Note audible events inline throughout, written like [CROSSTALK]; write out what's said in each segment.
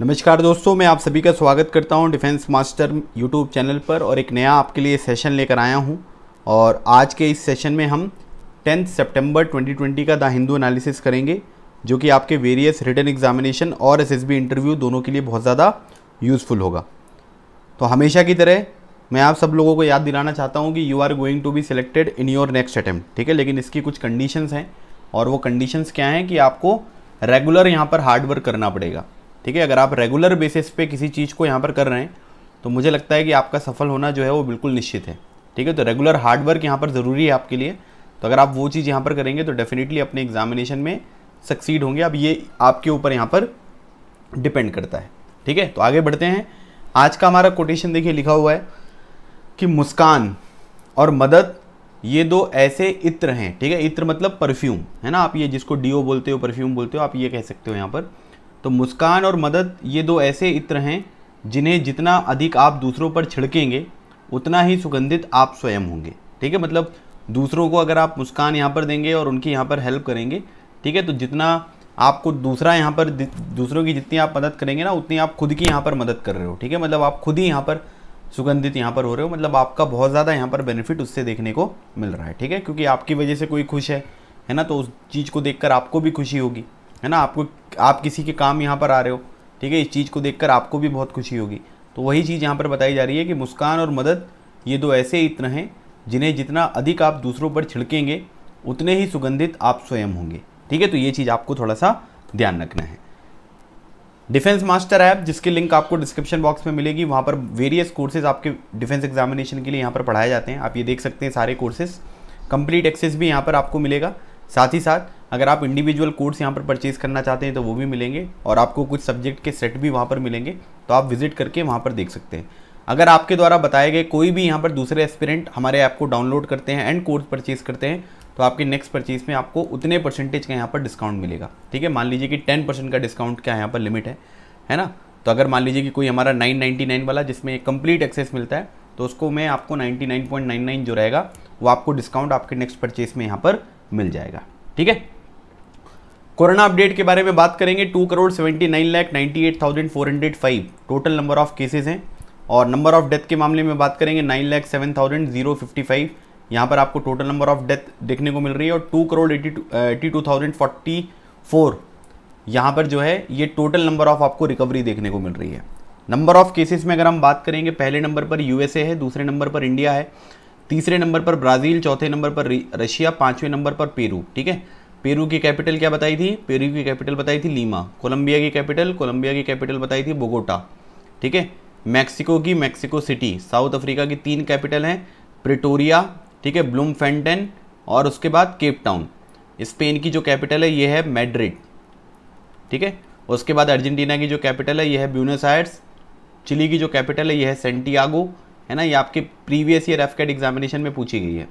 नमस्कार दोस्तों मैं आप सभी का स्वागत करता हूं डिफेंस मास्टर यूट्यूब चैनल पर और एक नया आपके लिए सेशन लेकर आया हूं और आज के इस सेशन में हम टेंथ सितंबर 2020 का द हिंदू एनालिसिस करेंगे जो कि आपके वेरियस रिटर्न एग्जामिनेशन और एसएसबी इंटरव्यू दोनों के लिए बहुत ज़्यादा यूज़फुल होगा तो हमेशा की तरह मैं आप सब लोगों को याद दिलाना चाहता हूँ कि you are going to be selected in your next attempt ठीक है लेकिन इसकी कुछ कंडीशन हैं और वो कंडीशन क्या हैं कि आपको रेगुलर यहाँ पर हार्ड वर्क करना पड़ेगा ठीक है अगर आप रेगुलर बेसिस पे किसी चीज़ को यहाँ पर कर रहे हैं तो मुझे लगता है कि आपका सफल होना जो है वो बिल्कुल निश्चित है ठीक है तो रेगुलर हार्डवर्क यहाँ पर ज़रूरी है आपके लिए तो अगर आप वो चीज़ यहाँ पर करेंगे तो डेफिनेटली अपने एग्जामिनेशन में सक्सीड होंगे अब ये आपके ऊपर यहाँ पर डिपेंड करता है ठीक है तो आगे बढ़ते हैं आज का हमारा कोटेशन देखिए लिखा हुआ है कि मुस्कान और मदद ये दो ऐसे इत्र हैं ठीक है इत्र मतलब परफ्यूम है ना आप ये जिसको डीओ बोलते हो परफ्यूम बोलते हो आप ये कह सकते हो यहाँ पर तो मुस्कान और मदद ये दो ऐसे इत्र हैं जिन्हें जितना अधिक आप दूसरों पर छिड़केंगे उतना ही सुगंधित आप स्वयं होंगे ठीक है मतलब दूसरों को अगर आप मुस्कान यहाँ पर देंगे और उनकी यहाँ पर हेल्प करेंगे ठीक है तो जितना आपको दूसरा यहाँ पर दूसरों की जितनी आप मदद करेंगे ना उतनी आप खुद की यहाँ पर मदद कर रहे हो ठीक है मतलब आप खुद ही यहाँ पर सुगंधित यहाँ पर हो रहे हो मतलब आपका बहुत ज़्यादा यहाँ पर बेनिफिट उससे देखने को मिल रहा है ठीक है क्योंकि आपकी वजह से कोई खुश है है ना तो उस चीज़ को देखकर आपको भी खुशी होगी है ना आपको आप किसी के काम यहाँ पर आ रहे हो ठीक है इस चीज़ को देखकर आपको भी बहुत खुशी होगी तो वही चीज़ यहाँ पर बताई जा रही है कि मुस्कान और मदद ये दो ऐसे इत्र हैं जिन्हें जितना अधिक आप दूसरों पर छिड़केंगे उतने ही सुगंधित आप स्वयं होंगे ठीक है तो ये चीज़ आपको थोड़ा सा ध्यान रखना है डिफेंस मास्टर ऐप जिसकी लिंक आपको डिस्क्रिप्शन बॉक्स में मिलेगी वहाँ पर वेरियस कोर्सेज आपके डिफेंस एग्जामिनेशन के लिए यहाँ पर पढ़ाए जाते हैं आप ये देख सकते हैं सारे कोर्सेज कंप्लीट एक्सेस भी यहाँ पर आपको मिलेगा साथ ही साथ अगर आप इंडिविजुअल कोर्स यहाँ पर परचेज करना चाहते हैं तो वो भी मिलेंगे और आपको कुछ सब्जेक्ट के सेट भी वहाँ पर मिलेंगे तो आप विजिट करके वहाँ पर देख सकते हैं अगर आपके द्वारा बताए गए कोई भी यहाँ पर दूसरे एस्पिरेंट हमारे ऐप को डाउनलोड करते हैं एंड कोर्स परचेज करते हैं तो आपके नेक्स्ट परचेज में आपको उतने परसेंटेज का यहाँ पर डिस्काउंट मिलेगा ठीक है मान लीजिए कि टेन परसेंट का डिस्काउंट क्या यहाँ पर लिमिट है है ना तो अगर मान लीजिए कि कोई हमारा नाइन वाला जिसमें कंप्लीट एक्सेस मिलता है तो उसको मैं आपको नाइन्टी जो रहेगा वो आपको डिस्काउंट आपके नेक्स्ट परचेज में यहाँ पर मिल जाएगा ठीक है कोरोना अपडेट के बारे में बात करेंगे two crore seventy nine lakh ninety eight thousand four hundred five total number of cases हैं और नंबर ऑफ डेथ के मामले में बात करेंगे nine lakh seven thousand zero fifty five यहाँ पर आपको टोटल नंबर ऑफ डेथ देखने को मिल रही है और two crore eighty two eighty two thousand forty four यहाँ पर जो है ये टोटल नंबर ऑफ आपको रिकवरी देखने को मिल रही है नंबर ऑफ केसेस में अगर हम बात करेंगे पहले नंबर पर यूएसए है दूसरे नंबर पर इंडिया है तीसरे नंबर पर ब्राज़ील चौथे नंबर पर रशिया पाँचवें नंबर पर पेरू ठीक है पेरू की कैपिटल क्या बताई थी पेरू की कैपिटल बताई थी लीमा कोलंबिया की कैपिटल कोलंबिया की कैपिटल बताई थी बोगोटा ठीक है मैक्सिको की मैक्सिको सिटी साउथ अफ्रीका की तीन कैपिटल हैं प्रिटोरिया ठीक है ब्लूम और उसके बाद केप टाउन स्पेन की जो कैपिटल है ये है मैड्रिड ठीक है उसके बाद अर्जेंटीना की जो कैपिटल है ये है ब्यूनस आयर्स चिली की जो कैपिटल है ये है सेंटियागो है ना ये आपके प्रीवियस ईयर एफकेट एग्जामिनेशन में पूछी गई है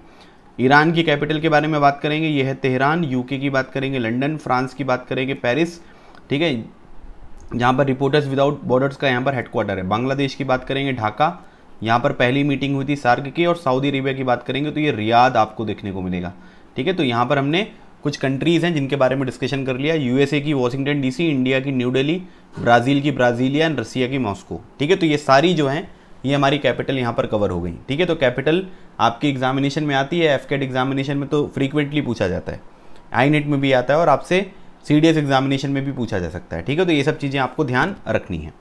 ईरान की कैपिटल के बारे में बात करेंगे ये है तेहरान यूके की बात करेंगे लंदन फ्रांस की बात करेंगे पेरिस ठीक है जहाँ पर रिपोर्टर्स विदाउट बॉर्डर्स का यहाँ पर हेडक्वार्टर है बांग्लादेश की बात करेंगे ढाका यहाँ पर पहली मीटिंग हुई थी सार्क की और सऊदी अरेबिया की बात करेंगे तो ये रियाद आपको देखने को मिलेगा ठीक है तो यहाँ पर हमने कुछ कंट्रीज़ हैं जिनके बारे में डिस्कशन कर लिया यूएसए की वॉशिंगटन डीसी इंडिया की न्यू दिल्ली ब्राज़ील की ब्राज़ीलिया एंड रसिया की मॉस्को ठीक है तो ये सारी जो हैं ये हमारी कैपिटल यहाँ पर कवर हो गई ठीक है तो कैपिटल आपकी एग्जामिनेशन में आती है एफ एग्जामिनेशन में तो फ्रीक्वेंटली पूछा जाता है आई e में भी आता है और आपसे सी डी एस एग्जामिनेशन में भी पूछा जा सकता है ठीक है तो ये सब चीज़ें आपको ध्यान रखनी है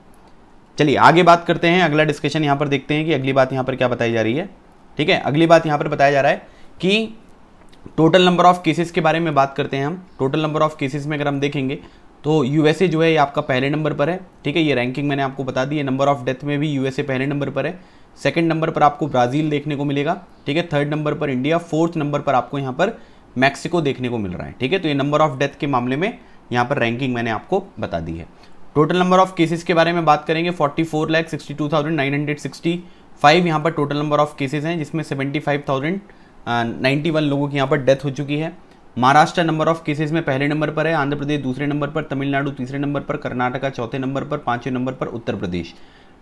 चलिए आगे बात करते हैं अगला डिस्कशन यहाँ पर देखते हैं कि अगली बात यहाँ पर क्या बताई जा रही है ठीक है अगली बात यहाँ पर बताया जा रहा है कि टोटल नंबर ऑफ़ केसेस के बारे में बात करते हैं हम टोटल नंबर ऑफ़ केसेस में अगर हम देखेंगे तो यूएसए जो है ये आपका पहले नंबर पर है ठीक है ये रैंकिंग मैंने आपको बता दी है नंबर ऑफ डेथ में भी यूएसए पहले नंबर पर है सेकंड नंबर पर आपको ब्राज़ील देखने को मिलेगा ठीक है थर्ड नंबर पर इंडिया फोर्थ नंबर पर आपको यहाँ पर मैक्सिको देखने को मिल रहा है ठीक है तो ये नंबर ऑफ डेथ के मामले में यहाँ पर रैंकिंग मैंने आपको बता दी है टोटल नंबर ऑफ केसेज के बारे में बात करेंगे हंड्रेड सिक्सटी फाइव यहाँ पर टोटल नंबर ऑफ केसेज हैं जिसमें सेवेंटी वन लोगों की यहाँ पर डेथ हो चुकी है महाराष्ट्र नंबर ऑफ केसेस में पहले नंबर पर है आंध्र प्रदेश दूसरे नंबर पर तमिलनाडु तीसरे नंबर पर कर्नाटका चौथे नंबर पर पांचवें नंबर पर Uttar Pradesh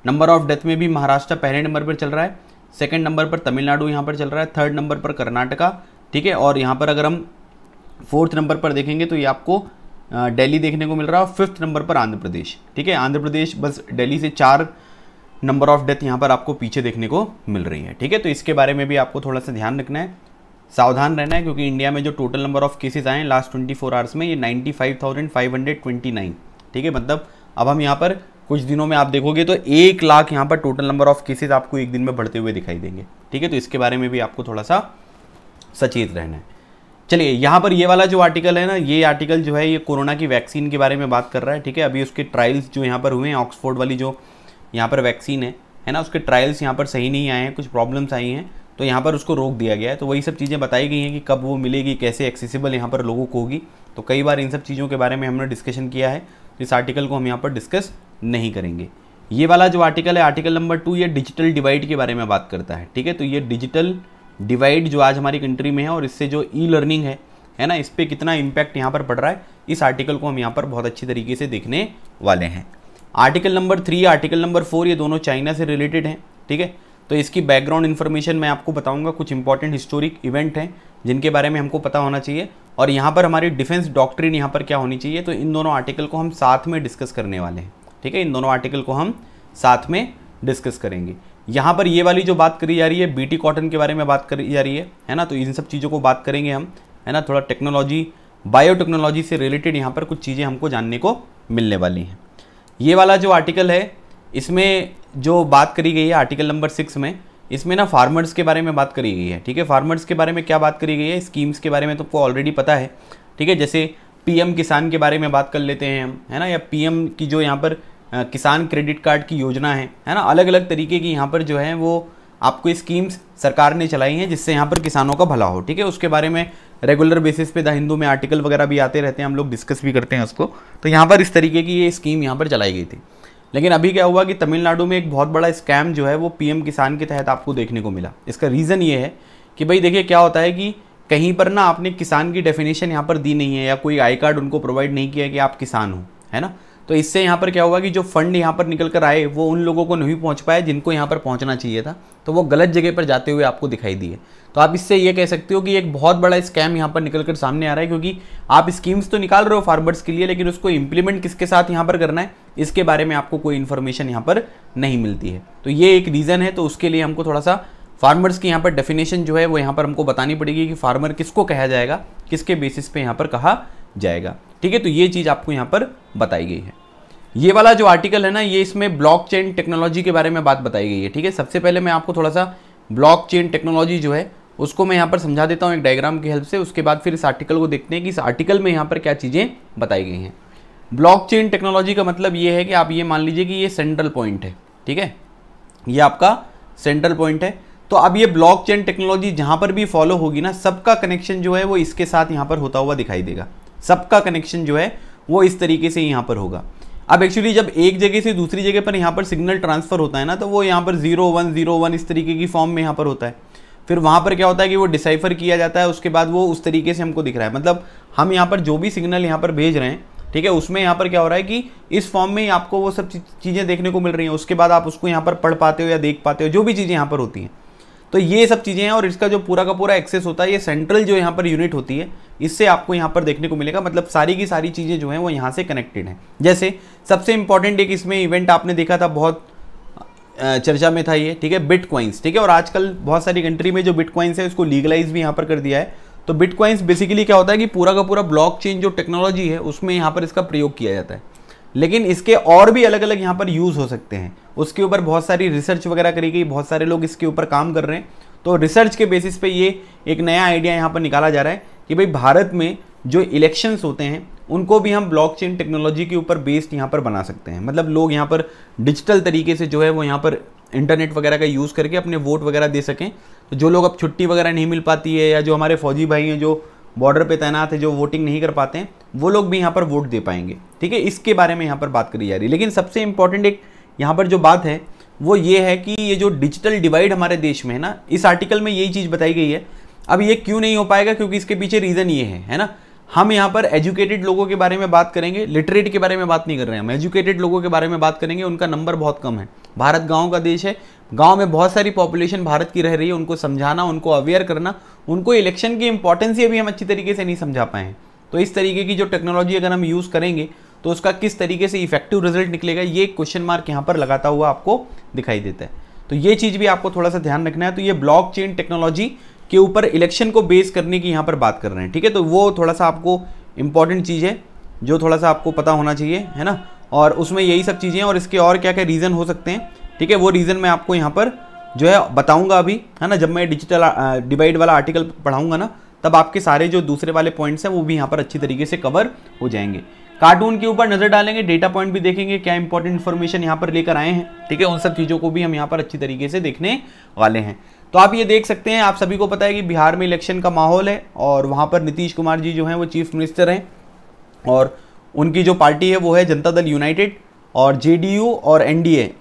number of death में भी महाराष्ट्र पहले नंबर पर चल रहा है सेकेंड नंबर पर तमिलनाडु यहाँ पर चल रहा है थर्ड नंबर पर कर्नाटका ठीक है और यहाँ पर अगर हम फोर्थ नंबर पर देखेंगे तो ये आपको डेली देखने को मिल रहा है फिफ्थ नंबर पर आंध्र प्रदेश ठीक है आंध्र प्रदेश बस डेली से चार नंबर ऑफ डेथ यहाँ पर आपको पीछे देखने को मिल रही है ठीक है तो इसके बारे में भी आपको थोड़ा सा ध्यान रखना है सावधान रहना है क्योंकि इंडिया में जो टोटल नंबर ऑफ केसेस आए हैं लास्ट 24 आवर्स में ये 95,529 ठीक है मतलब अब हम यहाँ पर कुछ दिनों में आप देखोगे तो एक लाख यहाँ पर टोटल नंबर ऑफ केसेज आपको एक दिन में बढ़ते हुए दिखाई देंगे ठीक है तो इसके बारे में भी आपको थोड़ा सा सचेत रहना है चलिए यहाँ पर ये वाला जो आर्टिकल है ना ये आर्टिकल जो है ये कोरोना की वैक्सीन के बारे में बात कर रहा है ठीक है अभी उसके ट्रायल्स जो यहाँ पर हुए हैं ऑक्सफोर्ड वाली जो यहाँ पर वैक्सीन है है ना उसके ट्रायल्स यहाँ पर सही नहीं आए हैं कुछ प्रॉब्लम्स आई हैं तो यहाँ पर उसको रोक दिया गया है तो वही सब चीज़ें बताई गई हैं कि कब वो मिलेगी कैसे एक्सेसिबल यहाँ पर लोगों को होगी तो कई बार इन सब चीज़ों के बारे में हमने डिस्कशन किया है इस आर्टिकल को हम यहाँ पर डिस्कस नहीं करेंगे ये वाला जो आर्टिकल है आर्टिकल नंबर टू ये डिजिटल डिवाइड के बारे में बात करता है ठीक है तो ये डिजिटल डिवाइड जो आज हमारी कंट्री में है और इससे जो ई लर्निंग है है ना इस पर कितना इम्पैक्ट यहाँ पर पड़ रहा है इस आर्टिकल को हम यहाँ पर बहुत अच्छी तरीके से देखने वाले हैं article number three article number four ये दोनों चाइना से रिलेटेड हैं ठीक है तो इसकी बैकग्राउंड इन्फॉर्मेशन मैं आपको बताऊंगा कुछ इंपॉर्टेंट हिस्टोरिक इवेंट हैं जिनके बारे में हमको पता होना चाहिए और यहाँ पर हमारी डिफेंस डॉक्ट्रिन यहाँ पर क्या होनी चाहिए तो इन दोनों आर्टिकल को हम साथ में डिस्कस करने वाले हैं ठीक है इन दोनों आर्टिकल को हम साथ में डिस्कस करेंगे यहाँ पर ये वाली जो बात करी जा रही है बी कॉटन के बारे में बात करी जा रही है है ना तो इन सब चीज़ों को बात करेंगे हम है ना थोड़ा टेक्नोलॉजी बायोटेक्नोलॉजी से रिलेटेड यहाँ पर कुछ चीज़ें हमको जानने को मिलने वाली हैं ये वाला जो आर्टिकल है इसमें जो बात करी गई है आर्टिकल नंबर सिक्स में इसमें ना फार्मर्स के बारे में बात करी गई है ठीक है फार्मर्स के बारे में क्या बात करी गई है स्कीम्स के बारे में तो आपको ऑलरेडी पता है ठीक है जैसे पीएम किसान के बारे में बात कर लेते हैं हम है ना या पीएम की जो यहाँ पर किसान क्रेडिट कार्ड की योजना है है ना अलग अलग तरीके की यहाँ पर जो है वो आपको स्कीम्स सरकार ने चलाई हैं जिससे यहाँ पर किसानों का भला हो ठीक है उसके बारे में रेगुलर बेसिस पे द हिंदू में आर्टिकल वगैरह भी आते रहते हैं हम लोग डिस्कस भी करते हैं उसको तो यहाँ पर इस तरीके की ये स्कीम यहाँ पर चलाई गई थी लेकिन अभी क्या हुआ कि तमिलनाडु में एक बहुत बड़ा स्कैम जो है वो पीएम किसान के तहत आपको देखने को मिला इसका रीज़न ये है कि भाई देखिए क्या होता है कि कहीं पर ना आपने किसान की डेफिनेशन यहाँ पर दी नहीं है या कोई आई कार्ड उनको प्रोवाइड नहीं किया कि आप किसान हो है ना तो इससे यहाँ पर क्या हुआ कि जो फंड यहाँ पर निकल कर आए वो उन लोगों को नहीं पहुँच पाए जिनको यहाँ पर पहुँचना चाहिए था तो वो गलत जगह पर जाते हुए आपको दिखाई दिए तो आप इससे ये कह सकते हो कि एक बहुत बड़ा स्कैम यहाँ पर निकल कर सामने आ रहा है क्योंकि आप स्कीम्स तो निकाल रहे हो फार्मर्स के लिए लेकिन उसको इम्प्लीमेंट किसके साथ यहाँ पर करना है इसके बारे में आपको कोई इन्फॉर्मेशन यहाँ पर नहीं मिलती है तो ये एक रीज़न है तो उसके लिए हमको थोड़ा सा फार्मर्स की यहाँ पर डेफिनेशन जो है वो यहाँ पर हमको बतानी पड़ेगी कि फार्मर किसको कहा जाएगा किसके बेसिस पे यहाँ पर कहा जाएगा ठीक है तो ये चीज़ आपको यहाँ पर बताई गई है ये वाला जो आर्टिकल है ना ये इसमें ब्लॉकचेन टेक्नोलॉजी के बारे में बात बताई गई है ठीक है सबसे पहले मैं आपको थोड़ा सा ब्लॉकचेन टेक्नोलॉजी जो है उसको मैं यहाँ पर समझा देता हूँ एक डायग्राम की हेल्प से उसके बाद फिर इस आर्टिकल को देखते हैं कि इस आर्टिकल में यहाँ पर क्या चीज़ें बताई गई हैं ब्लॉकचेन टेक्नोलॉजी का मतलब ये है कि आप ये मान लीजिए कि ये सेंट्रल पॉइंट है ठीक है ये आपका सेंट्रल पॉइंट है तो अब ये ब्लॉकचेन टेक्नोलॉजी जहाँ पर भी फॉलो होगी ना सबका कनेक्शन जो है वो इसके साथ यहाँ पर होता हुआ दिखाई देगा सबका कनेक्शन जो है वो इस तरीके से यहाँ पर होगा अब एक्चुअली जब एक जगह से दूसरी जगह पर यहाँ पर सिग्नल ट्रांसफ़र होता है ना तो वो यहाँ पर जीरो वन जीरो वन इस तरीके की फॉर्म में यहाँ पर होता है फिर वहाँ पर क्या होता है कि वो डिसाइफर किया जाता है उसके बाद वो उस तरीके से हमको दिख रहा है मतलब हम यहाँ पर जो भी सिग्नल यहाँ पर भेज रहे हैं ठीक है उसमें यहाँ पर क्या हो रहा है कि इस फॉर्म में आपको वो सब चीज़ें देखने को मिल रही हैं उसके बाद आप उसको यहाँ पर पढ़ पाते हो या देख पाते हो जो भी चीज़ें यहाँ पर होती हैं तो ये सब चीज़ें हैं और इसका जो पूरा का पूरा एक्सेस होता है ये सेंट्रल जो यहाँ पर यूनिट होती है इससे आपको यहाँ पर देखने को मिलेगा मतलब सारी की सारी चीज़ें जो हैं वो यहाँ से कनेक्टेड हैं जैसे सबसे इंपॉर्टेंट एक इसमें इवेंट आपने देखा था बहुत चर्चा में था ये ठीक है बिटकॉइंस ठीक है और आजकल बहुत सारी कंट्री में जो बिटकॉइंस है उसको लीगलाइज भी यहाँ पर कर दिया है तो बिटकॉइंस बेसिकली क्या होता है कि पूरा का पूरा ब्लॉकचेन जो टेक्नोलॉजी है उसमें यहाँ पर इसका प्रयोग किया जाता है लेकिन इसके और भी अलग अलग यहाँ पर यूज़ हो सकते हैं उसके ऊपर बहुत सारी रिसर्च वगैरह करी गई बहुत सारे लोग इसके ऊपर काम कर रहे हैं तो रिसर्च के बेसिस पे ये एक नया आइडिया यहाँ पर निकाला जा रहा है कि भाई भारत में जो इलेक्शंस होते हैं उनको भी हम ब्लॉकचेन टेक्नोलॉजी के ऊपर बेस्ड यहाँ पर बना सकते हैं मतलब लोग यहाँ पर डिजिटल तरीके से जो है वो यहाँ पर इंटरनेट वगैरह का यूज़ करके अपने वोट वगैरह दे सकें तो जो लोग अब छुट्टी वगैरह नहीं मिल पाती है या जो हमारे फौजी भाई हैं जो बॉर्डर पर तैनात है जो वोटिंग नहीं कर पाते हैं वो लोग भी यहाँ पर वोट दे पाएंगे ठीक है इसके बारे में यहाँ पर बात करी जा रही है लेकिन सबसे इम्पोर्टेंट एक यहाँ पर जो बात है वो ये है कि ये जो डिजिटल डिवाइड हमारे देश में है ना इस आर्टिकल में यही चीज़ बताई गई है अब ये क्यों नहीं हो पाएगा क्योंकि इसके पीछे रीज़न ये है है ना हम यहाँ पर एजुकेटेड लोगों के बारे में बात करेंगे लिटरेट के बारे में बात नहीं कर रहे हैं हम एजुकेटेड लोगों के बारे में बात करेंगे उनका नंबर बहुत कम है भारत गाँव का देश है गाँव में बहुत सारी पॉपुलेशन भारत की रह रही है उनको समझाना उनको अवेयर करना उनको इलेक्शन की इंपॉर्टेंस ही अभी हम अच्छी तरीके से नहीं समझा पाए हैं तो इस तरीके की जो टेक्नोलॉजी अगर हम यूज़ करेंगे तो उसका किस तरीके से इफेक्टिव रिजल्ट निकलेगा ये क्वेश्चन मार्क यहाँ पर लगाता हुआ आपको दिखाई देता है तो ये चीज़ भी आपको थोड़ा सा ध्यान रखना है तो ये ब्लॉकचेन टेक्नोलॉजी के ऊपर इलेक्शन को बेस करने की यहाँ पर बात कर रहे हैं ठीक है तो वो थोड़ा सा आपको इंपॉर्टेंट चीज़ है जो थोड़ा सा आपको पता होना चाहिए है ना और उसमें यही सब चीज़ें और इसके और क्या क्या रीज़न हो सकते हैं ठीक है वो रीज़न मैं आपको यहाँ पर जो है बताऊँगा अभी है ना जब मैं डिजिटल डिवाइड वाला आर्टिकल पढ़ाऊँगा ना तब आपके सारे जो दूसरे वाले पॉइंट्स हैं वो भी यहाँ पर अच्छी तरीके से कवर हो जाएंगे कार्टून के ऊपर नजर डालेंगे डेटा पॉइंट भी देखेंगे क्या इंपॉर्टेंट इन्फॉर्मेशन यहाँ पर लेकर आए हैं ठीक है उन सब चीज़ों को भी हम यहाँ पर अच्छी तरीके से देखने वाले हैं तो आप ये देख सकते हैं आप सभी को पता है कि बिहार में इलेक्शन का माहौल है और वहाँ पर नीतीश कुमार जी जो हैं वो चीफ मिनिस्टर हैं और उनकी जो पार्टी है वो है जनता दल यूनाइटेड और जे और एनडीए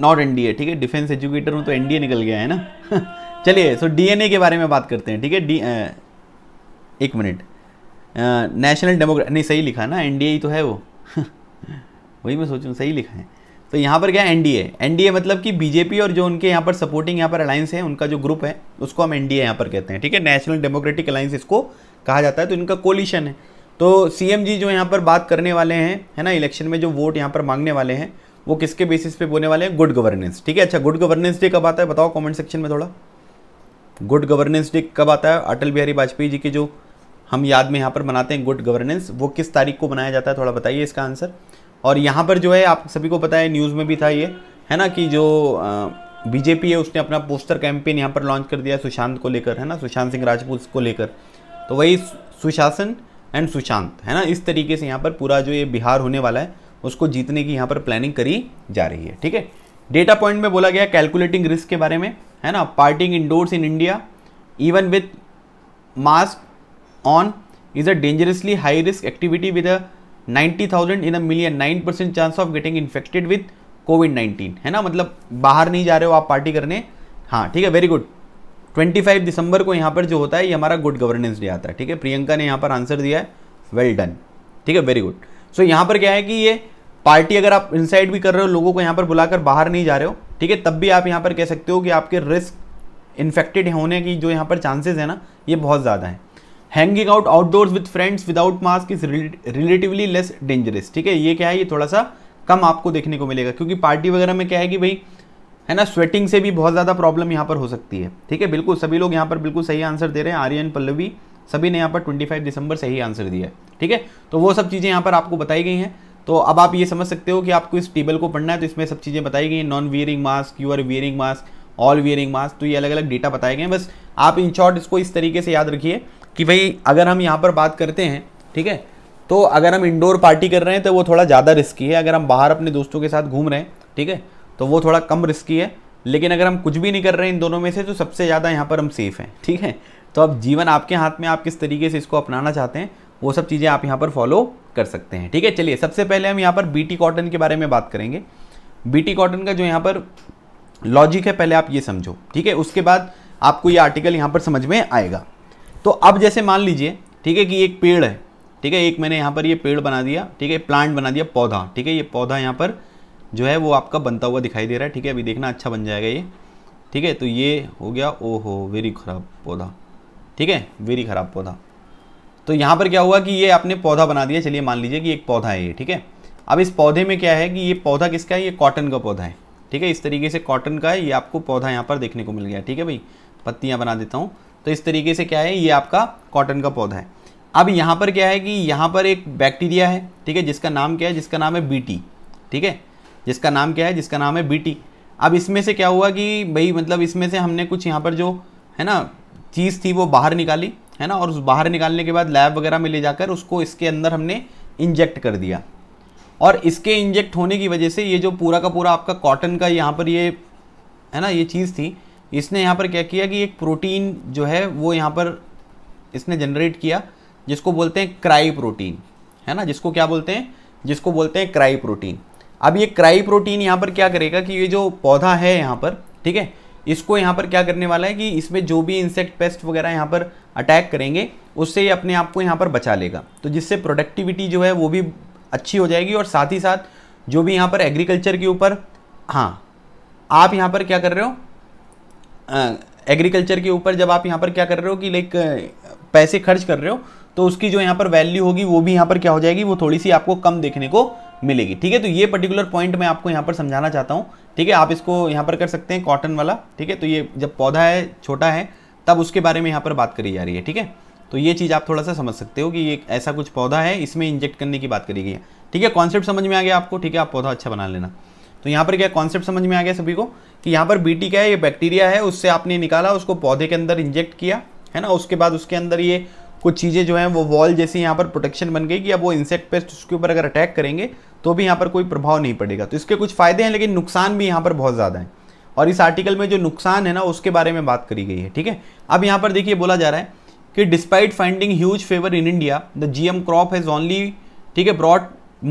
नॉट एनडीए ठीक है डिफेंस एजुकेटर हूँ तो एनडीए निकल गया है ना [LAUGHS] चलिए सो डीएनए के बारे में बात करते हैं ठीक है डी एक मिनट नेशनल डेमोक्रेट नहीं सही लिखा ना एनडीए ही तो है वो [LAUGHS] वही मैं सोचूँ सही लिखा है तो यहाँ पर क्या है एनडीए एनडीए मतलब कि बीजेपी और जो उनके यहाँ पर सपोर्टिंग यहाँ पर अलायंस है उनका जो ग्रुप है उसको हम एनडीए यहाँ पर कहते हैं ठीक है नेशनल डेमोक्रेटिक अलायंस इसको कहा जाता है तो इनका कोलिशन है तो जी जो यहाँ पर बात करने वाले हैं है ना इलेक्शन में जो वोट यहाँ पर मांगने वाले हैं वो किसके बेसिस पे बोने वाले हैं गुड गवर्नेंस ठीक है अच्छा गुड गवर्नेंस डे कब आता है बताओ कॉमेंट सेक्शन में थोड़ा गुड गवर्नेंस डे कब आता है अटल बिहारी वाजपेयी जी के जो हम याद में यहाँ पर मनाते हैं गुड गवर्नेंस वो किस तारीख को मनाया जाता है थोड़ा बताइए इसका आंसर और यहाँ पर जो है आप सभी को पता है न्यूज़ में भी था ये है ना कि जो बीजेपी है उसने अपना पोस्टर कैंपेन यहाँ पर लॉन्च कर दिया सुशांत को लेकर है ना सुशांत सिंह राजपूत को लेकर तो वही सुशासन एंड सुशांत है ना इस तरीके से यहाँ पर पूरा जो ये बिहार होने वाला है उसको जीतने की यहाँ पर प्लानिंग करी जा रही है ठीक है डेटा पॉइंट में बोला गया कैलकुलेटिंग रिस्क के बारे में है ना partying indoors in India even with mask on is a dangerously high risk activity with a 90,000 in a million nine percent chance of getting infected with covid 19 है ना मतलब बाहर नहीं जा रहे हो आप पार्टी करने हाँ ठीक है वेरी गुड 25 दिसंबर को यहाँ पर जो होता है ये हमारा गुड गवर्नेंस डे आता है ठीक है प्रियंका ने यहाँ पर आंसर दिया है वेल डन ठीक है वेरी गुड सो यहाँ पर क्या है कि ये पार्टी अगर आप इनसाइड भी कर रहे हो लोगों को यहाँ पर बुलाकर बाहर नहीं जा रहे हो ठीक है तब भी आप यहाँ पर कह सकते हो कि आपके रिस्क इन्फेक्टेड होने की जो यहाँ पर चांसेस है ना ये बहुत ज़्यादा हैं hanging out outdoors with friends without mask is relatively less dangerous ठीक है ये क्या है ये थोड़ा सा कम आपको देखने को मिलेगा क्योंकि पार्टी वगैरह में क्या है कि भाई है ना स्वेटिंग से भी बहुत ज़्यादा प्रॉब्लम यहाँ पर हो सकती है ठीक है बिल्कुल सभी लोग यहाँ पर बिल्कुल सही आंसर दे रहे हैं आर्यन पल्लवी सभी ने यहाँ पर 25 दिसंबर सही आंसर दिया है ठीक है तो वो सब चीज़ें यहाँ पर आपको बताई गई हैं तो अब आप ये समझ सकते हो कि आपको इस टेबल को पढ़ना है तो इसमें सब चीज़ें बताई गई non wearing mask you are wearing mask all wearing mask तो ये अलग अलग डेटा बताए गए हैं बस आप इन शॉर्ट इसको इस तरीके से याद रखिए कि भाई अगर हम यहाँ पर बात करते हैं ठीक है तो अगर हम इंडोर पार्टी कर रहे हैं तो वो थोड़ा ज़्यादा रिस्की है अगर हम बाहर अपने दोस्तों के साथ घूम रहे हैं ठीक है तो वो थोड़ा कम रिस्की है लेकिन अगर हम कुछ भी नहीं कर रहे हैं इन दोनों में से तो सबसे ज़्यादा यहाँ पर हम सेफ़ हैं ठीक है तो अब जीवन आपके हाथ में आप किस तरीके से इसको अपनाना चाहते हैं वो सब चीज़ें आप यहाँ पर फॉलो कर सकते हैं ठीक है चलिए सबसे पहले हम यहाँ पर बी कॉटन के बारे में बात करेंगे बी कॉटन का जो यहाँ पर लॉजिक है पहले आप ये समझो ठीक है उसके बाद आपको ये आर्टिकल यहाँ पर समझ में आएगा तो अब जैसे मान लीजिए ठीक है कि एक पेड़ है ठीक है एक मैंने यहाँ पर ये पेड़ बना दिया ठीक है प्लांट बना दिया पौधा ठीक है ये पौधा यहाँ पर जो है वो आपका बनता हुआ दिखाई दे रहा है ठीक है अभी देखना अच्छा बन जाएगा ये ठीक है तो ये हो गया ओहो वेरी ख़राब पौधा ठीक है वेरी ख़राब पौधा तो यहाँ पर क्या हुआ कि ये आपने पौधा बना दिया चलिए मान लीजिए कि एक पौधा है ये ठीक है अब इस पौधे में क्या है कि ये पौधा किसका है ये कॉटन का पौधा है ठीक है इस तरीके से कॉटन का है ये आपको पौधा यहाँ पर देखने को मिल गया ठीक है भाई पत्तियाँ बना देता हूँ तो इस तरीके से क्या है ये आपका कॉटन का पौधा है अब यहाँ पर क्या है कि यहाँ पर एक बैक्टीरिया है ठीक है जिसका नाम क्या है जिसका नाम है बीटी ठीक है जिसका नाम क्या है जिसका नाम है बीटी अब इसमें से क्या हुआ कि भाई मतलब इसमें से हमने कुछ यहाँ पर जो है ना चीज़ थी वो बाहर निकाली है ना और उस बाहर निकालने के बाद लैब वगैरह में ले जाकर उसको इसके अंदर हमने इंजेक्ट कर दिया और इसके इंजेक्ट होने की वजह से ये जो पूरा का पूरा आपका कॉटन का यहाँ पर ये है ना ये चीज़ थी इसने यहाँ पर क्या किया कि एक प्रोटीन जो है वो यहाँ पर इसने जनरेट किया जिसको बोलते हैं क्राई प्रोटीन है ना जिसको क्या बोलते हैं जिसको बोलते हैं क्राई प्रोटीन अब ये क्राई प्रोटीन यहाँ पर क्या करेगा कि ये जो पौधा है यहाँ पर ठीक है इसको यहाँ पर क्या करने वाला है कि इसमें जो भी इंसेक्ट पेस्ट वगैरह यहाँ पर अटैक करेंगे उससे ये अपने आप को यहाँ पर बचा लेगा तो जिससे प्रोडक्टिविटी जो है वो भी अच्छी हो जाएगी और साथ ही साथ जो भी यहाँ पर एग्रीकल्चर के ऊपर हाँ आप यहाँ पर क्या कर रहे हो एग्रीकल्चर के ऊपर जब आप यहाँ पर क्या कर रहे हो कि लाइक पैसे खर्च कर रहे हो तो उसकी जो यहाँ पर वैल्यू होगी वो भी यहाँ पर क्या हो जाएगी वो थोड़ी सी आपको कम देखने को मिलेगी ठीक है तो ये पर्टिकुलर पॉइंट मैं आपको यहाँ पर समझाना चाहता हूँ ठीक है आप इसको यहाँ पर कर सकते हैं कॉटन वाला ठीक है तो ये जब पौधा है छोटा है तब उसके बारे में यहाँ पर बात करी जा रही है ठीक है तो ये चीज़ आप थोड़ा सा समझ सकते हो कि ये ऐसा कुछ पौधा है इसमें इंजेक्ट करने की बात करी गई है ठीक है कॉन्सेप्ट समझ में आ गया आपको ठीक है आप पौधा अच्छा बना लेना तो यहाँ पर क्या कॉन्सेप्ट समझ में आ गया सभी को कि यहाँ पर बीटी क्या है ये बैक्टीरिया है उससे आपने निकाला उसको पौधे के अंदर इंजेक्ट किया है ना उसके बाद उसके अंदर ये कुछ चीज़ें जो हैं वो वॉल जैसी यहाँ पर प्रोटेक्शन बन गई कि अब वो इंसेक्ट पेस्ट उसके ऊपर अगर अटैक करेंगे तो भी यहाँ पर कोई प्रभाव नहीं पड़ेगा तो इसके कुछ फ़ायदे हैं लेकिन नुकसान भी यहाँ पर बहुत ज़्यादा है और इस आर्टिकल में जो नुकसान है ना उसके बारे में बात करी गई है ठीक है अब यहाँ पर देखिए बोला जा रहा है कि despite finding huge favour in India the M crop has only ठीक है ब्रॉड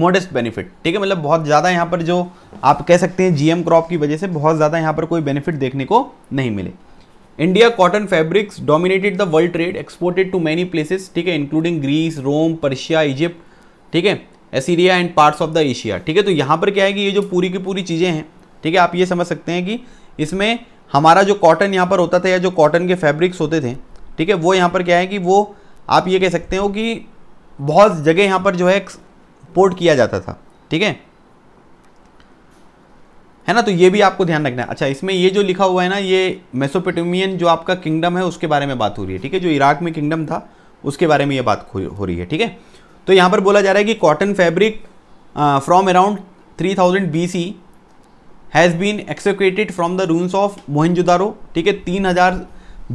मोडेस्ट बेनिफिट ठीक है मतलब बहुत ज़्यादा यहाँ पर जो आप कह सकते हैं जीएम क्रॉप की वजह से बहुत ज़्यादा यहाँ पर कोई बेनिफिट देखने को नहीं मिले India cotton fabrics dominated the world trade exported to many places ठीक है including Greece Rome Persia Egypt ठीक है Assyria and parts of the Asia ठीक है तो यहाँ पर क्या है कि ये जो पूरी की पूरी चीज़ें हैं ठीक है आप ये समझ सकते हैं कि इसमें हमारा जो कॉटन यहाँ पर होता था या जो कॉटन के फैब्रिक्स होते थे ठीक है वो यहाँ पर क्या है कि वो आप ये कह सकते हो कि बहुत जगह यहाँ पर जो है एक्सपोर्ट किया जाता था ठीक है है ना तो ये भी आपको ध्यान रखना है अच्छा इसमें ये जो लिखा हुआ है ना ये मेसोपोटेमियन जो आपका किंगडम है उसके बारे में बात हो रही है ठीक है जो इराक में किंगडम था उसके बारे में ये बात हो रही है ठीक है तो यहाँ पर बोला जा रहा है कि cotton fabric from around 3000 thousand B C has been excavated from the rooms of Mohenjodaro ठीक है तीन हज़ार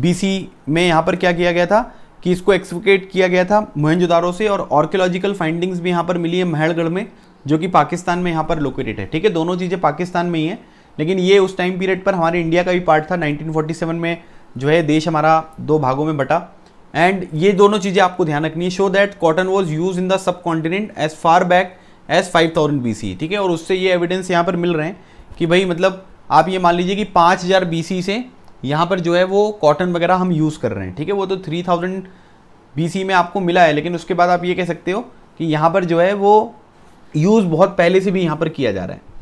बी सी में यहाँ पर क्या किया गया था कि इसको एक्सोक्रेट किया गया था मोहनजुदारो से और आर्कियोलॉजिकल फाइंडिंग्स भी यहाँ पर मिली है महलगढ़ में जो कि पाकिस्तान में यहाँ पर लोकेटेड है ठीक है दोनों चीज़ें पाकिस्तान में ही है लेकिन ये उस टाइम पीरियड पर हमारे इंडिया का भी पार्ट था 1947 में जो है देश हमारा दो भागों में बटा एंड ये दोनों चीज़ें आपको ध्यान रखनी है so that cotton was use in the subcontinent as far back as B C ठीक है और उससे ये एविडेंस यहाँ पर मिल रहे हैं कि भाई मतलब आप ये मान लीजिए कि बी सी से यहाँ पर जो है वो कॉटन वगैरह हम यूज़ कर रहे हैं ठीक है वो तो बी सी में आपको मिला है लेकिन उसके बाद आप ये कह सकते हो कि यहाँ पर जो है वो यूज बहुत पहले से भी यहाँ पर किया जा रहा है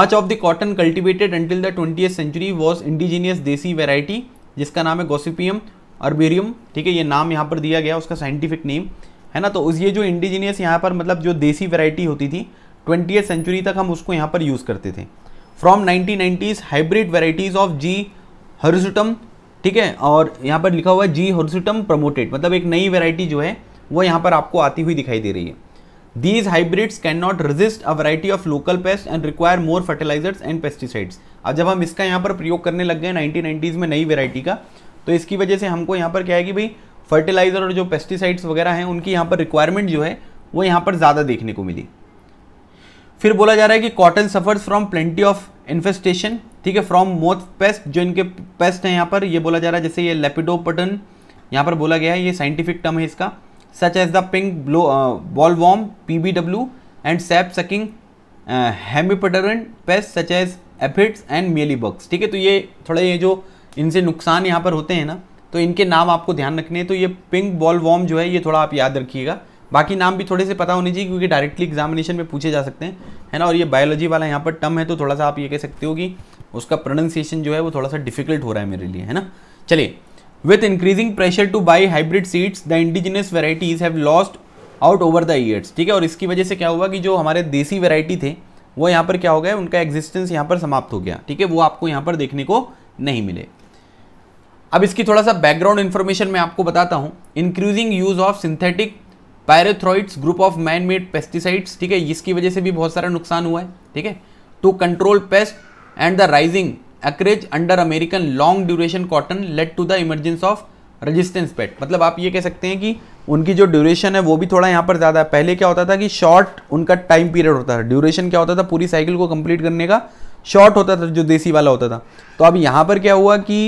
much of the cotton cultivated until the twenty century was indigenous desi variety जिसका नाम है गोसिपियम अर्बेरियम ठीक है ये नाम यहाँ पर दिया गया उसका साइंटिफिक नेम है ना तो उस ये जो इंडिजीनियस यहाँ पर मतलब जो देसी वेराइटी होती थी ट्वेंटी सेंचुरी तक हम उसको यहाँ पर यूज़ करते थे from nineteen nineties hybrid varieties of G hirsutum ठीक है और यहाँ पर लिखा हुआ है जी हर्सुटम प्रमोटेड मतलब एक नई वेराइटी जो है वो यहाँ पर आपको आती हुई दिखाई दे रही है hybrids can not resist a variety of local pest and require more fertilisers and pesticides अब जब हम इसका यहाँ पर प्रयोग करने लग गए नाइनटीज में नई वेराइटी का तो इसकी वजह से हमको यहाँ पर क्या है कि भाई फर्टिलाइज़र और जो पेस्टिसाइड्स वगैरह हैं उनकी यहाँ पर रिक्वायरमेंट जो है वो यहाँ पर ज़्यादा देखने को मिली फिर बोला जा रहा है कि cotton suffers from plenty of infestation ठीक है फ्रॉम मोथ पेस्ट जो इनके पेस्ट हैं यहाँ पर ये बोला जा रहा है जैसे ये लेपिडोपटन यहाँ पर बोला गया है ये साइंटिफिक टर्म है इसका such as the pink blow, uh, P PBW and sap sucking uh, hemipteran pest such as aphids and mealybugs ठीक है तो ये थोड़ा ये जो इनसे नुकसान यहाँ पर होते हैं ना तो इनके नाम आपको ध्यान रखने हैं तो ये पिंक बॉल वॉम जो है ये थोड़ा आप याद रखिएगा बाकी नाम भी थोड़े से पता होने चाहिए क्योंकि डायरेक्टली एग्जामिनेशन में पूछे जा सकते हैं है ना और ये बायोलॉजी वाला यहाँ पर टर्म है तो थोड़ा सा आप ये कह सकते हो कि उसका प्रोनाउंसिएशन जो है वो थोड़ा सा डिफिकल्ट हो रहा है मेरे लिए है ना चलिए With increasing pressure to buy hybrid seeds, the indigenous varieties have lost out over the years. ठीक है और इसकी वजह से क्या हुआ कि जो हमारे देसी वेराइटी थे वो यहाँ पर क्या हो गया उनका एग्जिस्टेंस यहाँ पर समाप्त हो गया ठीक है वो आपको यहाँ पर देखने को नहीं मिले अब इसकी थोड़ा सा बैकग्राउंड इन्फॉर्मेशन मैं आपको बताता हूँ increasing use of synthetic pyrethroids group of man made pesticides ठीक है इसकी वजह से भी बहुत सारा नुकसान हुआ है ठीक है to control pest and the rising acreage under American long duration cotton let to the emergence of resistance pest मतलब आप ये कह सकते हैं कि उनकी जो ड्यूरेशन है वो भी थोड़ा यहाँ पर ज़्यादा है पहले क्या होता था कि शॉर्ट उनका टाइम पीरियड होता था ड्यूरेशन क्या होता था पूरी साइकिल को कंप्लीट करने का शॉर्ट होता था जो देसी वाला होता था तो अब यहाँ पर क्या हुआ कि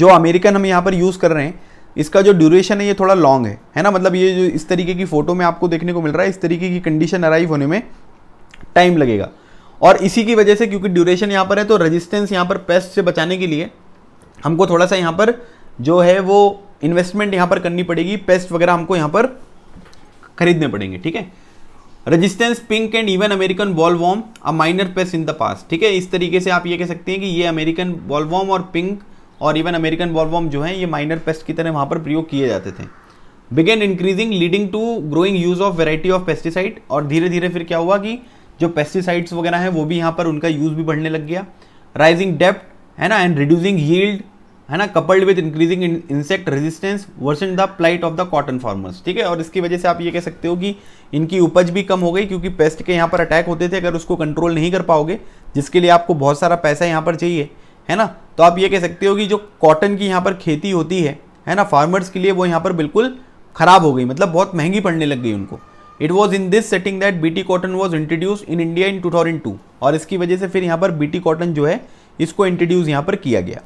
जो अमेरिकन हम यहाँ पर यूज़ कर रहे हैं इसका जो ड्यूरेशन है ये थोड़ा लॉन्ग है है ना मतलब ये जो इस तरीके की फ़ोटो में आपको देखने को मिल रहा है इस तरीके की कंडीशन अराइव होने में टाइम लगेगा और इसी की वजह से क्योंकि ड्यूरेशन यहाँ पर है तो रजिस्टेंस यहाँ पर पेस्ट से बचाने के लिए हमको थोड़ा सा यहाँ पर जो है वो इन्वेस्टमेंट यहाँ पर करनी पड़ेगी पेस्ट वगैरह हमको यहाँ पर खरीदने पड़ेंगे ठीक है resistance pink and even American bollworm a minor pest in the past ठीक है इस तरीके से आप ये कह सकते हैं कि ये अमेरिकन बॉलवॉम और पिंक और इवन अमेरिकन बॉलवॉम जो है ये माइनर पेस्ट की तरह वहाँ पर प्रयोग किए जाते थे began increasing leading to growing use of variety of pesticide और धीरे धीरे फिर क्या हुआ कि जो पेस्टिसाइड्स वगैरह हैं वो भी यहाँ पर उनका यूज़ भी बढ़ने लग गया राइजिंग डेप्ट है ना एंड रिड्यूसिंग यील्ड है ना coupled with increasing insect resistance worsen the plight of the cotton farmers ठीक है और इसकी वजह से आप ये कह सकते हो कि इनकी उपज भी कम हो गई क्योंकि पेस्ट के यहाँ पर अटैक होते थे अगर उसको कंट्रोल नहीं कर पाओगे जिसके लिए आपको बहुत सारा पैसा यहाँ पर चाहिए है ना तो आप ये कह सकते हो कि जो कॉटन की यहाँ पर खेती होती है है ना फार्मर्स के लिए वो यहाँ पर बिल्कुल ख़राब हो गई मतलब बहुत महंगी पड़ने लग गई उनको it was in this setting that T cotton was introduce in India in two और इसकी वजह से फिर यहाँ पर टी कॉटन जो है इसको इंट्रोड्यूस यहाँ पर किया गया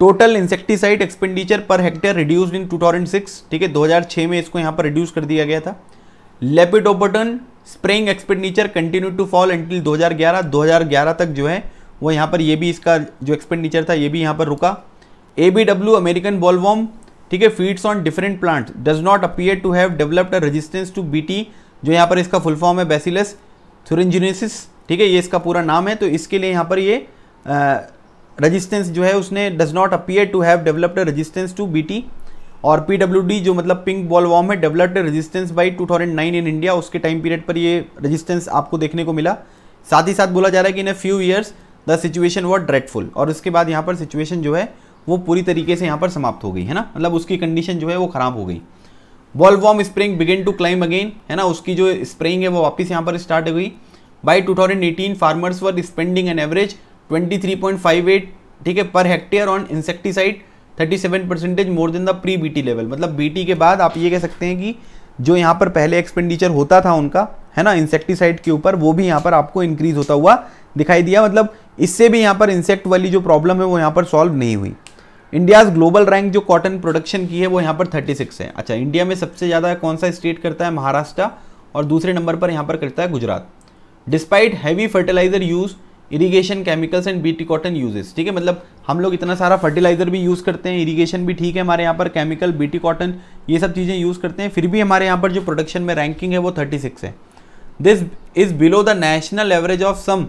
total insecticide expenditure per hectare reduced in 2006 ठीक है 2006 में इसको यहाँ पर रिड्यूस कर दिया गया था lepidopteran spraying expenditure continue to fall until 2011 2011 तक जो है वो यहाँ पर ये भी इसका जो एक्सपेंडिचर था ये भी यहाँ पर रुका A B W American bollworm ठीक है feeds on different plant does not appear to have developed a resistance to BT जो यहाँ पर इसका फुल फॉर्म है बेसिलस थुरजिनेसिस ठीक है ये इसका पूरा नाम है तो इसके लिए यहाँ पर ये रेजिस्टेंस जो है उसने does not appear to have developed a resistance to T और डी जो मतलब पिंक बॉल वॉम है developed resistance by nine in India उसके टाइम पीरियड पर ये रजिस्टेंस आपको देखने को मिला साथ ही साथ बोला जा रहा है कि in a few years the situation what dreadful और उसके बाद यहाँ पर सिचुएशन जो है वो पूरी तरीके से यहाँ पर समाप्त हो गई है ना मतलब उसकी कंडीशन जो है वो ख़राब हो गई boll worm spring began to climb again है ना उसकी जो स्प्रिंग है वो वापस यहाँ पर स्टार्ट हो गई by eighteen farmers were spending an average at ठीक है per hectare on insecticide seven percentage more than the pre T level मतलब टी के बाद आप ये कह सकते हैं कि जो यहाँ पर पहले एक्सपेंडिचर होता था उनका है ना इंसेक्टिसाइड के ऊपर वो भी यहाँ पर आपको इंक्रीज होता हुआ दिखाई दिया मतलब इससे भी यहाँ पर इंसेक्ट वाली जो प्रॉब्लम है वो यहाँ पर सॉल्व नहीं हुई इंडियाज ग्लोबल रैंक जो कॉटन प्रोडक्शन की है वो यहाँ पर 36 है अच्छा इंडिया में सबसे ज़्यादा कौन सा स्टेट करता है महाराष्ट्र और दूसरे नंबर पर यहाँ पर करता है Gujarat despite heavy fertilizer use irrigation chemicals and BT cotton uses ठीक है मतलब हम लोग इतना सारा फर्टिलाइजर भी यूज़ करते हैं इरीगेशन भी ठीक है हमारे यहाँ पर केमिकल बीटी कॉटन ये सब चीज़ें यूज़ करते हैं फिर भी हमारे यहाँ पर जो प्रोडक्शन में रैंकिंग है वो 36 है this is below the national average of some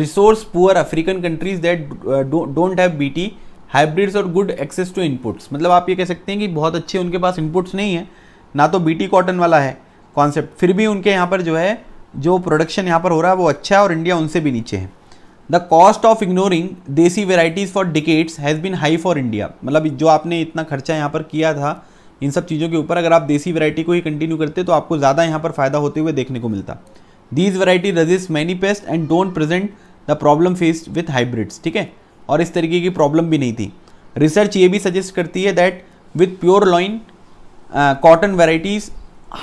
resource poor African countries that don't have B T hybrids और गुड एक्सेस टू इनपुट्स मतलब आप ये कह सकते हैं कि बहुत अच्छे उनके पास इनपुट्स नहीं है ना तो बीटी कॉटन वाला है कॉन्सेप्ट फिर भी उनके यहाँ पर जो है जो प्रोडक्शन यहाँ पर हो रहा है वो अच्छा है और इंडिया उनसे भी नीचे है the cost of ignoring desi varieties for decades has been high for India मतलब जो आपने इतना खर्चा यहाँ पर किया था इन सब चीज़ों के ऊपर अगर आप देसी वेराइटी को ही कंटिन्यू करते तो आपको ज़्यादा यहाँ पर फ़ायदा होते हुए देखने को मिलता these variety resist many pest and don't present the problem faced with hybrids ठीक है और इस तरीके की प्रॉब्लम भी नहीं थी रिसर्च ये भी सजेस्ट करती है that with pure line cotton varieties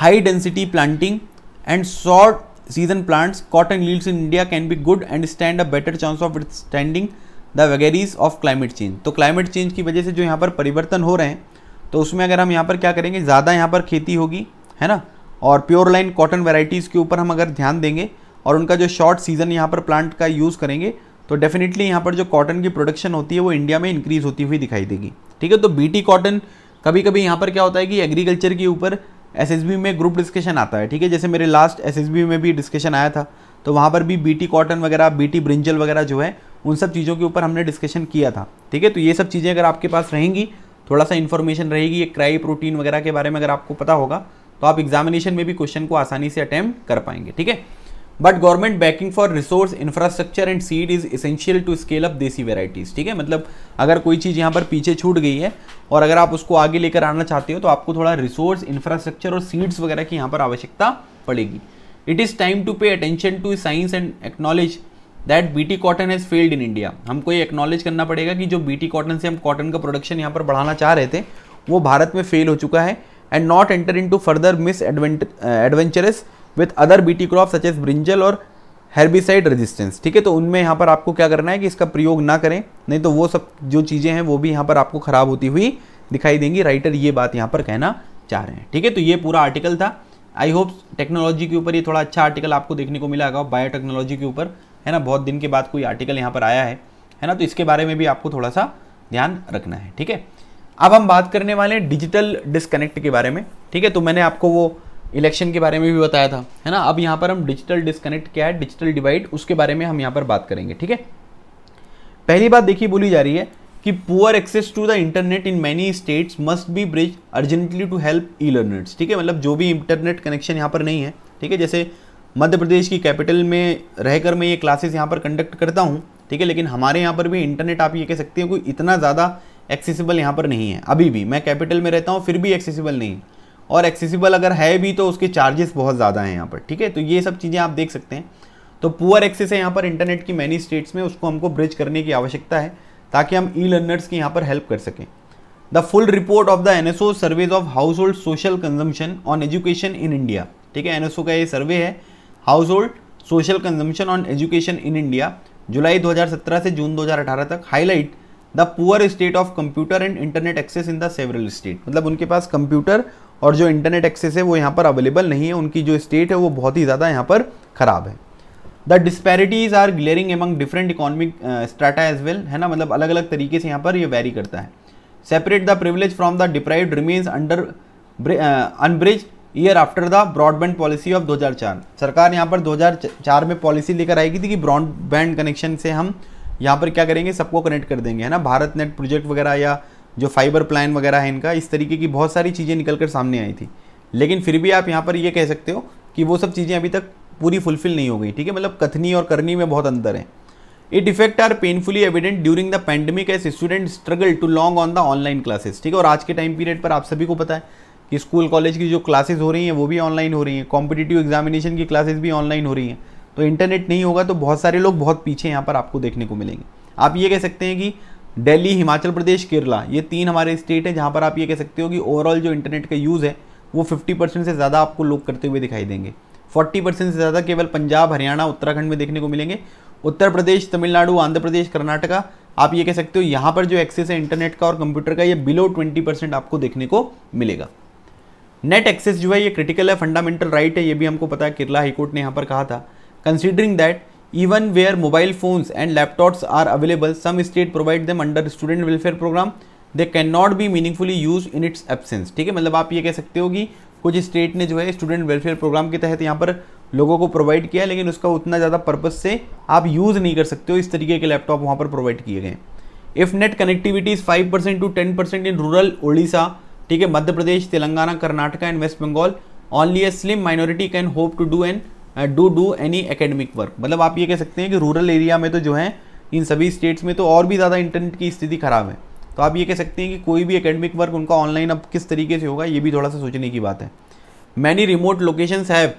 high density planting and short season plants cotton yields in India can be good and stand a better chance of standing the vagaries of climate change तो climate change की वजह से जो यहाँ पर परिवर्तन हो रहे हैं तो उसमें अगर हम यहाँ पर क्या करेंगे ज़्यादा यहाँ पर खेती होगी है ना और प्योर लाइन कॉटन वेराइटीज़ के ऊपर हम अगर ध्यान देंगे और उनका जो शॉर्ट सीज़न यहाँ पर प्लांट का यूज़ करेंगे तो डेफिनेटली यहाँ पर जो कॉटन की प्रोडक्शन होती है वो इंडिया में इंक्रीज होती हुई दिखाई देगी ठीक है तो बीटी कॉटन कभी कभी यहाँ पर क्या होता है कि एग्रीकल्चर के ऊपर एस में ग्रुप डिस्कशन आता है ठीक है जैसे मेरे लास्ट एस में भी डिस्कशन आया था तो वहाँ पर भी बी कॉटन वगैरह बी ब्रिंजल वगैरह जो है उन सब चीज़ों के ऊपर हमने डिस्कशन किया था ठीक है तो ये सब चीज़ें अगर आपके पास रहेंगी थोड़ा सा इन्फॉर्मेशन रहेगी ये क्राई प्रोटीन वगैरह के बारे में अगर आपको पता होगा तो आप एग्जामिनेशन में भी क्वेश्चन को आसानी से अटैम्प्ट कर पाएंगे ठीक है but government backing for resource infrastructure and seed is essential to scale up desi varieties ठीक है मतलब अगर कोई चीज़ यहाँ पर पीछे छूट गई है और अगर आप उसको आगे लेकर आना चाहते हो तो आपको थोड़ा रिसोर्स इंफ्रास्ट्रक्चर और सीड्स वगैरह की यहाँ पर आवश्यकता पड़ेगी it is time to pay attention to science and acknowledge that BT cotton has failed in India हमको ये एक्नॉलेज करना पड़ेगा कि जो बीटी कॉटन से हम कॉटन का प्रोडक्शन यहाँ पर बढ़ाना चाह रहे थे वो भारत में फेल हो चुका है and not enter into further misadventures with other BT crop such as brinjal और हेरबिसाइड रेजिस्टेंस ठीक है तो उनमें यहाँ पर आपको क्या करना है कि इसका प्रयोग ना करें नहीं तो वो सब जो चीज़ें हैं वो भी यहाँ पर आपको ख़राब होती हुई दिखाई देंगी राइटर ये बात यहाँ पर कहना चाह रहे हैं ठीक है तो ये पूरा आर्टिकल था आई होप टेक्नोलॉजी के ऊपर ये थोड़ा अच्छा आर्टिकल आपको देखने को मिला होगा बायोटेक्नोलॉजी के ऊपर है ना बहुत दिन के बाद कोई आर्टिकल यहाँ पर आया है है ना तो इसके बारे में भी आपको थोड़ा सा ध्यान रखना है ठीक है अब हम बात करने वाले हैं डिजिटल डिस्कनेक्ट के बारे में ठीक है तो मैंने आपको वो इलेक्शन के बारे में भी बताया था है ना अब यहाँ पर हम डिजिटल डिस्कनेक्ट क्या है डिजिटल डिवाइड उसके बारे में हम यहाँ पर बात करेंगे ठीक है पहली बात देखिए बोली जा रही है कि poor access to the internet in many states must be bridge urgently to help e learners ठीक है मतलब जो भी इंटरनेट कनेक्शन यहाँ पर नहीं है ठीक है जैसे मध्य प्रदेश की कैपिटल में रहकर मैं ये क्लासेस यहाँ पर कंडक्ट करता हूँ ठीक है लेकिन हमारे यहाँ पर भी इंटरनेट आप ये कह सकते हैं कोई इतना ज़्यादा एक्सेसिबल यहाँ पर नहीं है अभी भी मैं कैपिटल में रहता हूँ फिर भी एक्सेसिबल नहीं है और एक्सेसिबल अगर है भी तो उसके चार्जेस बहुत ज़्यादा हैं यहाँ पर ठीक है तो ये सब चीज़ें आप देख सकते हैं तो पुअर एक्सेस है यहाँ पर इंटरनेट की मैनी स्टेट्स में उसको हमको ब्रिज करने की आवश्यकता है ताकि हम ई लर्नर्स की यहाँ पर हेल्प कर सकें the full report of the N S O surveys of household social consumption on education in India ठीक है एन एस ओ का ये सर्वे है household social consumption on education in India जुलाई 2017 से जून 2018 तक highlight the poor state of computer and internet access in the several state मतलब उनके पास कंप्यूटर और जो इंटरनेट एक्सेस है वो यहाँ पर अवेलेबल नहीं है उनकी जो स्टेट है वो बहुत ही ज़्यादा यहाँ पर ख़राब है the disparities are glaring among different economic strata as well है ना मतलब अलग अलग तरीके से यहाँ पर ये यह वेरी करता है separate the privilege from the deprive remains under unbridged year after the broadband policy of 2004 सरकार यहाँ पर 2004 में पॉलिसी लेकर आएगी थी कि ब्रॉडबैंड कनेक्शन से हम यहाँ पर क्या करेंगे सबको कनेक्ट कर देंगे है ना भारत नेट प्रोजेक्ट वगैरह या जो फाइबर प्लान वगैरह है इनका इस तरीके की बहुत सारी चीज़ें निकल कर सामने आई थी लेकिन फिर भी आप यहाँ पर ये कह सकते हो कि वो सब चीज़ें अभी तक पूरी फुलफिल नहीं हो गई ठीक है मतलब कथनी और करनी में बहुत अंतर है it effect are painfully evident during the pandemic as student struggle to log on the online classes ठीक है और आज के टाइम पीरियड पर आप सभी को पता है कि स्कूल कॉलेज की जो क्लासेज हो रही हैं वो भी ऑनलाइन हो रही हैं कॉम्पिटिटिव एग्जामिनेशन की क्लासेज भी ऑनलाइन हो रही हैं तो इंटरनेट नहीं होगा तो बहुत सारे लोग बहुत पीछे यहाँ पर आपको देखने को मिलेंगे आप ये कह सकते हैं कि दिल्ली हिमाचल प्रदेश केरला ये तीन हमारे स्टेट हैं जहाँ पर आप ये कह सकते हो कि ओवरऑल जो इंटरनेट का यूज़ है वो 50 परसेंट से ज़्यादा आपको लोग करते हुए दिखाई देंगे 40 परसेंट से ज़्यादा केवल पंजाब हरियाणा उत्तराखंड में देखने को मिलेंगे उत्तर प्रदेश तमिलनाडु आंध्र प्रदेश कर्नाटका आप ये कह सकते हो यहाँ पर जो एक्सेस है इंटरनेट का और कंप्यूटर का ये बिलो ट्वेंटी परसेंट आपको देखने को मिलेगा नेट एक्सेस जो है ये क्रिटिकल है फंडामेंटल राइट right है ये भी हमको पता है केरला हाईकोर्ट ने यहाँ पर कहा था considering that Even where mobile phones and laptops are available, some state provide them under student welfare program. They can not be meaningfully use in its absence ठीक है मतलब आप ये कह सकते हो कि कुछ स्टेट ने जो है स्टूडेंट वेलफेयर प्रोग्राम के तहत यहाँ पर लोगों को प्रोवाइड किया लेकिन उसका उतना ज़्यादा पर्पज से आप यूज़ नहीं कर सकते हो इस तरीके के लैपटॉप वहाँ पर प्रोवाइड किए गए if net connectivity is five percent to ten percent in rural Orissa ठीक है Madhya Pradesh Telangana Karnataka and West Bengal only a slim minority can hope to do an do do any academic work मतलब आप ये कह सकते हैं कि रूरल एरिया में तो जो है इन सभी स्टेट्स में तो और भी ज़्यादा इंटरनेट की स्थिति ख़राब है तो आप ये कह सकते हैं कि कोई भी एकेडमिक वर्क उनका ऑनलाइन अब किस तरीके से होगा ये भी थोड़ा सा सोचने की बात है many remote locations have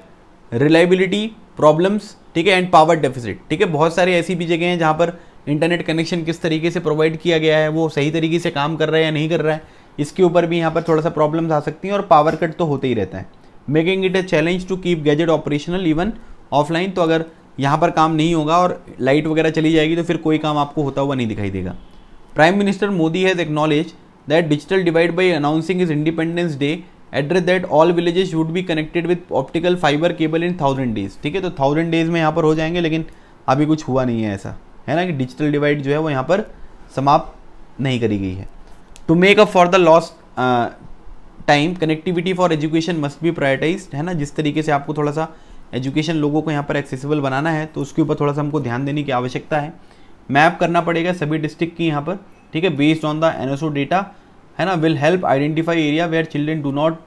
reliability problems ठीक है एंड पावर डेफिसिट ठीक है बहुत सारी ऐसी भी जगह हैं जहाँ पर इंटरनेट कनेक्शन किस तरीके से प्रोवाइड किया गया है वो सही तरीके से काम कर रहा है या नहीं कर रहा है इसके ऊपर भी यहाँ पर थोड़ा सा प्रॉब्लम्स आ सकती हैं और पावर कट तो होते ही रहता है making it a challenge to keep gadget operational even offline तो अगर यहाँ पर काम नहीं होगा और लाइट वगैरह चली जाएगी तो फिर कोई काम आपको होता हुआ नहीं दिखाई देगा prime minister Modi has acknowledge that digital divide by announcing his Independence Day address that all villages would be connected with optical fibre cable in thousand days ठीक है तो थाउजेंड डेज में यहाँ पर हो जाएंगे लेकिन अभी कुछ हुआ नहीं है ऐसा है ना कि डिजिटल डिवाइड जो है वो यहाँ पर समाप्त नहीं करी गई है to make up for the loss time connectivity for education must be prioritize है ना जिस तरीके से आपको थोड़ा सा एजुकेशन लोगों को यहाँ पर एक्सेसिबल बनाना है तो उसके ऊपर थोड़ा सा हमको ध्यान देने की आवश्यकता है मैप करना पड़ेगा सभी डिस्ट्रिक्ट की यहाँ पर ठीक है based on the NSO data है ना will help identify area where children do not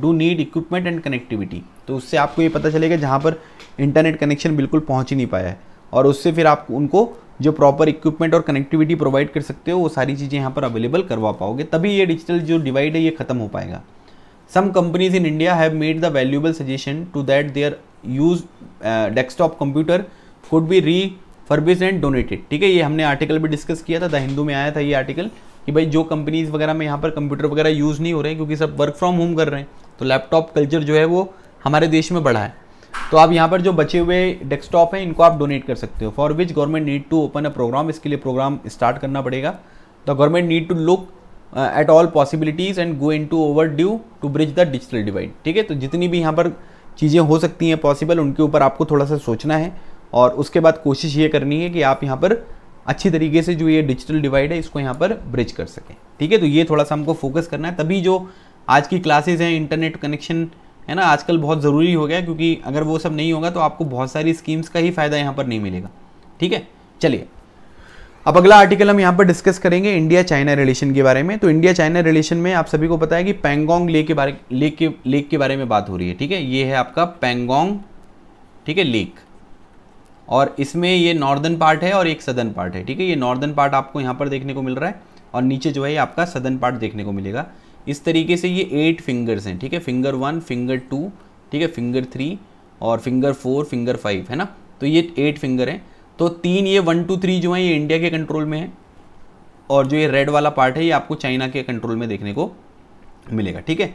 do need equipment and connectivity तो उससे आपको ये पता चलेगा जहाँ पर इंटरनेट कनेक्शन बिल्कुल पहुँच ही नहीं पाया है और उससे फिर आप उनको जो प्रॉपर इक्विपमेंट और कनेक्टिविटी प्रोवाइड कर सकते हो वो सारी चीज़ें यहाँ पर अवेलेबल करवा पाओगे तभी ये डिजिटल जो डिवाइड है ये खत्म हो पाएगा some companies in India have made the valuable suggestion to that their use desktop computer could be refurbished and donated ठीक है ये हमने आर्टिकल भी डिस्कस किया था द हिंदू में आया था ये आर्टिकल कि भाई जो कंपनीज वगैरह में यहाँ पर कंप्यूटर वगैरह यूज़ नहीं हो रहे हैं क्योंकि सब वर्क फ्रॉम होम कर रहे हैं तो लैपटॉप कल्चर जो है वो हमारे देश में बढ़ा है तो आप यहाँ पर जो बचे हुए डेस्कटॉप हैं इनको आप डोनेट कर सकते हो for which government need to open a program इसके लिए प्रोग्राम स्टार्ट करना पड़ेगा the government need to look at all possibilities and go into overdue to bridge the digital divide ठीक है तो जितनी भी यहाँ पर चीज़ें हो सकती हैं पॉसिबल उनके ऊपर आपको थोड़ा सा सोचना है और उसके बाद कोशिश ये करनी है कि आप यहाँ पर अच्छी तरीके से जो ये डिजिटल डिवाइड है इसको यहाँ पर ब्रिज कर सकें ठीक है तो ये थोड़ा सा हमको फोकस करना है तभी जो आज की क्लासेज हैं इंटरनेट कनेक्शन है ना आजकल बहुत ज़रूरी हो गया क्योंकि अगर वो सब नहीं होगा तो आपको बहुत सारी स्कीम्स का ही फ़ायदा यहाँ पर नहीं मिलेगा ठीक है चलिए अब अगला आर्टिकल हम यहाँ पर डिस्कस करेंगे इंडिया चाइना रिलेशन के बारे में तो इंडिया चाइना रिलेशन में आप सभी को पता है कि पेंगोंग लेक के बारे लेक के लेक के बारे में बात हो रही है ठीक है ये है आपका पेंगोंग ठीक है लेक और इसमें ये नॉर्दर्न पार्ट है और एक सदर्न पार्ट है ठीक है ये नॉर्दर्न पार्ट आपको यहाँ पर देखने को मिल रहा है और नीचे जो है ये आपका सदर्न पार्ट देखने को मिलेगा इस तरीके से ये एट फिंगर्स हैं ठीक है फिंगर वन फिंगर टू ठीक है फिंगर थ्री और फिंगर फोर फिंगर फाइव है ना तो ये एट फिंगर हैं तो तीन ये वन टू थ्री जो हैं ये इंडिया के कंट्रोल में है और जो ये रेड वाला पार्ट है ये आपको चाइना के कंट्रोल में देखने को मिलेगा ठीक है